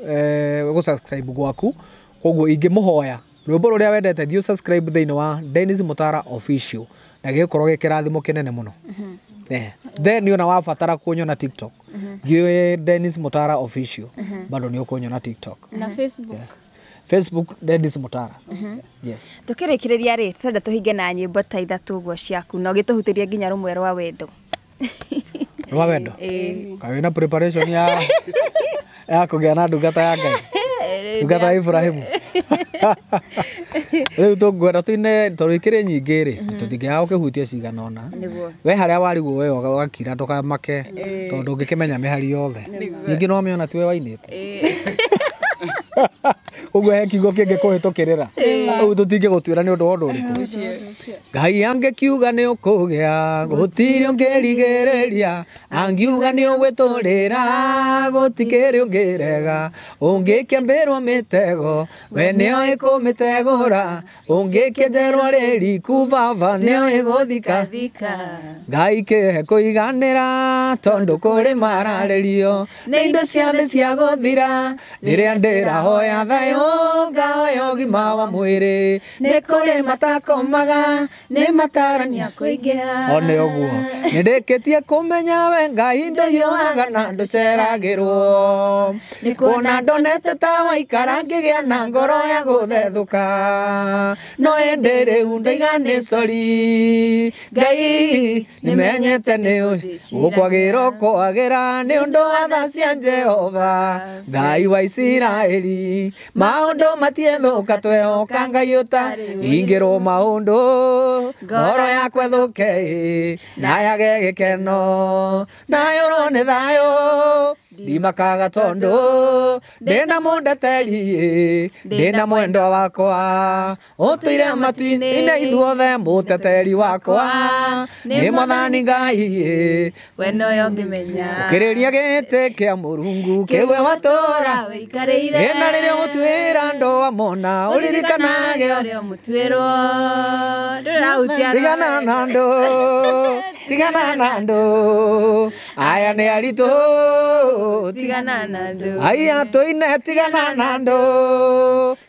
Speaker 3: eh, gu subscribe gwaku koguo ingimuhoya rwimbo ruria wendete thiu subscribe thiini wa denis Mutara official na gikorwo gi kirathimo kinene muno mm-hmm. eh, then ni ona wabatara kunyona TikTok mm-hmm. thiu denis Mutara official mm-hmm. bado ni ukunyona TikTok na Facebook yes facebook Dennis Mutara uh mm-hmm. -huh. yes
Speaker 2: tukirikiria ri twenda tuhinge na nyimbo ta ithatu guo ciaku na ugituhutiria nginya rumwe rwa wendo
Speaker 3: rwa wendo kawe na preparation ya ya kugia na ndungata ya Ngai
Speaker 4: ndungata ya Ibrahimu
Speaker 3: rä u tå ngwenda tå ine tondå ikä rä nyingä rä mm-hmm. tå tingä å kä hutia cigana ona we harä a warigwo we gakira ndå kamake tondå ngä kä menya hari yothe ningi no mä ona tiwe wainite te uguo he kiugo kingi kuhitukirira u
Speaker 1: tutinge gutwira ni undu wa undu uriku ngai angikiuga ni ukugia gutiri ungirigiriria angiuga ni ugwiturira gutikiri ungirega ungikiambirwo mitego we nio ikumitegura ungikienjerwo ririku vava nio iguthika ngai kihe kuiganira tondu kuri mararirio ni indo cia thi ciaguthira riria ndira mahoya thayo ngahoya ũgima wa mwĩrĩ nĩ kũrĩ matakomaga nĩ matarania kũingĩha o nĩ ũguo nĩ ndĩkĩtie kũmenya we ngai ndũhiũhaga na ndũceragĩrwo nĩ kuona ndonete ta waikara ngĩgĩa na ngoro ya gũthethũka no ĩndĩ rĩu ndoiga nĩ cori ngai nĩ menyete nĩ gũkwagĩrwo kwagĩra nĩ ũndũ wa tha cia jehova ngai wa isiraeli thiri maundu matiemuka twehoka ngai utari ingirwo maundu ngoro yakwa thuke nayage gikeno nayurwo ni thayo ndimakaga tondu ndina mundeterie ndina mwendwa wakwa utuire matuine ithuothe muteteri wakwa ni mwathani ngai
Speaker 2: we noyo ngimenya ukiriria
Speaker 1: giti kia murungu kiwe watura wikarire na rä riria gutwira andu amona ulirikanage uria mutwirwo ndurautia tigana na andu tigana na ndå aya nä aritå ඇත්තෝ අයියා තොයින්න ඇති ගණන් නඩෝ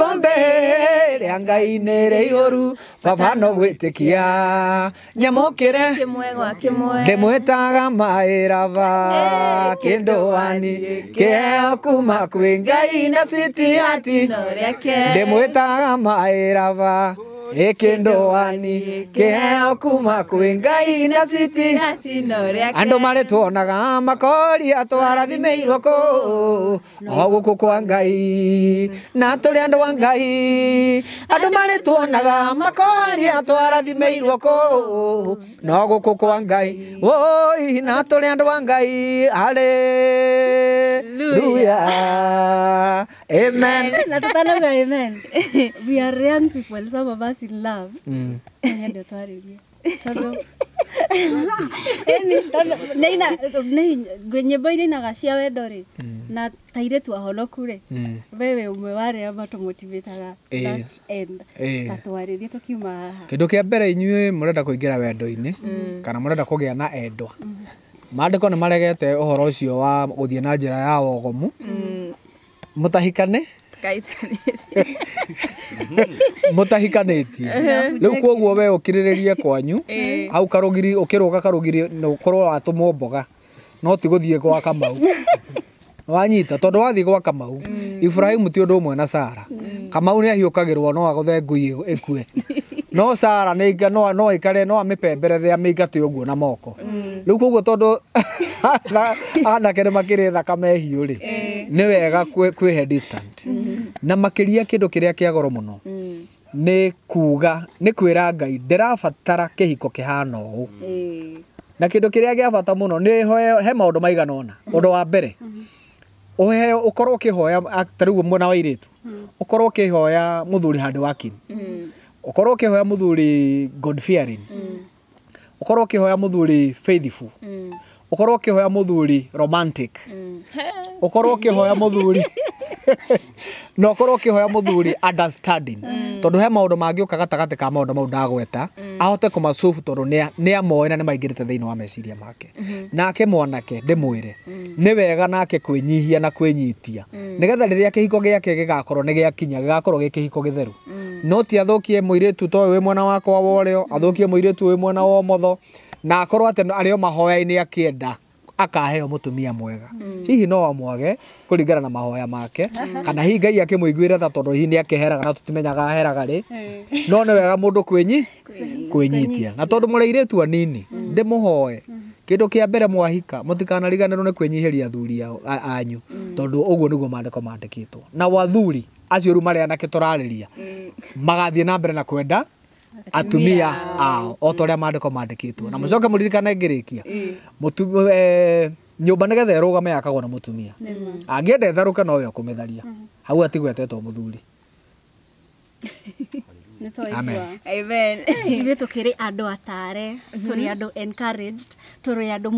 Speaker 1: ikombe rĩa ngai nĩ rĩ ihũru baba no gwĩtĩkia nyamũkĩre ndĩmwĩtaga maĩraba kĩndũ wani kĩheo kuma kwĩ ngai na switi hati ndĩmwĩtaga maĩraba kä wani kä kuma kwä ngai na citi andå marä tuonaga makoria twarathimä irwo kå o gå kå kwa ngai na tå rä andå wa ngai andå marä tuonaga makori twarathimä irwo kå no gå kå kwa ngai oi na tå rä andå wa ngai haleluya amen na amen we are young
Speaker 5: people some of us was in love mm. kenya ndio twaririe yaani, iria inaga cia wendo mm. na tairä tu mm. we wä mwe warä a matå må timĩtaga tå kiuma haha
Speaker 3: kä ndå kä a mbere inyuä må renda kå ingä ra wendo-inä kana må renda kå gä a na endwa ko nä maregete å horo å cio wa gå thiä na njä ra ya wogomu må tahikane må tahikanä tie rä u koguo we å kä rä rä rie kwanyu eh. hau karugiri å kä rå ga karugiri na å korwo watå mwo mboga no tigå thiä gwa kamau wanyita tondå wathiä gwa kamau mm. iburahimu ti å ndå å mwe na sara mm. kamau nä ahiå kagä rwo no agå the ngå i ä kue no Sara nä ga no no ikare no the amingate å guo na moko mm. rä ku koguo tondu ana kere makire tha kame hiå rä eh. ni wega mm-hmm. mm. ku eh. he distant na makiria kindu kiria kia goro muno ni kuga ni kwira ngai ndärabatara kä hiko kä hana na kindu kiria gia rä muno ni bata he maundu ndå maigana ona å mm-hmm. wa mbere uheo mm-hmm. ukorwo ukihoya ta rĩu mwena wa iritu ukorwo mm. kihoya muthuri handi wakini ukorwo ukihoya muthuri god fearing ukorwo mm. ukihoya muthuri faithful ukorwo mm. ukihoya muthuri romantic mm.
Speaker 4: ukorwo ukihoya muthuri
Speaker 3: no korwo hoya muthuri understanding mm. tondu he maundu mangi uka gatagati ka maundu mau ndagweta mm. ahote kumacubu tondu ni amoe na ni maingirite thiini wa meciria make mm-hmm. nake mwanake ndimwire mm. ni wega nake kwinyihia na kwinyitia nigetha riria kihiko giake gigakorwo ni giakinya gigakorwo gi kihiko githeru no ti athukie tu toyo wi mwena wakwa wa urio athukie tu wi mwena wa motho na akorwo ati ario mahoya-ini akienda akaheo mutumia mwega mm. hihi no amwage kuringana na mahoya make mm. kana hihi ngai akimwiguire tha tondu hihi ni akiheraga na tutimenyaga aheraga ri mm. no ni wega mundu kwinyi kwinyitia na tondu mureiretu anini mm. ndimuhoe kindu kia mbere mwahika mutikanariganirwo ni kwinyihiria thuri anyu tondu uguo niguo maandiko maandikitwo na wathuri acio riu mari anake turariria magathie na mbere na kwenda atumia ao o ta å rä a mandäko mandäkätwo na må mm-hmm. coke må ririkane ngä rä kia mm. eh, nyå mba nä getha ä rå game yakagwo na må tumia angä enda etharå ke nowe kå mä tharia mm-hmm. hau atigwetetwo må thuri
Speaker 5: ithuä tå kä rä andå atare tå rä andå tå rä andå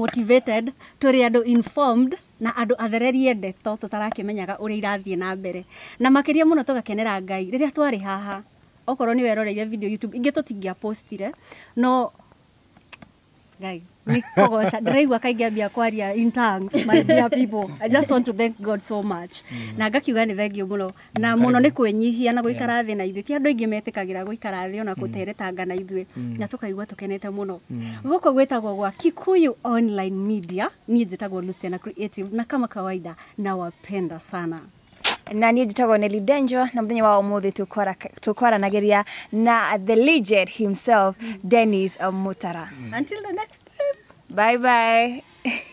Speaker 5: tå rä andå na andå athererie ndeto tå tarakä menyaga å rä a irathiä na mbere na makä ria må no tå gakenera ngai rä rä a twarä haha okorwo nä weroreire video youtube ingä tå tingäapostire no gai nikogoca ndiraigua kaingä ambia kwaria in tongues my dear people i just want to thank god so much mm. na ngakiuga nä thengiå må no na må no nä kwänyihia na gå ikara thä na ithuä ti andå aingä metä kagä ra gå ikara thä ona mm. gå teretanga na ithuä mm. na tå kaigua tå kenete må no gå kå gwä tagwo gwa kikuyu online media niä njä tagwo luciana creative na kama kawaida na wapenda sana
Speaker 2: na niä tagwo Nelly denjo na thenya wa umuthi tukoranagiria na the legend himself Dennis Mutara
Speaker 5: until the next time
Speaker 2: bye bye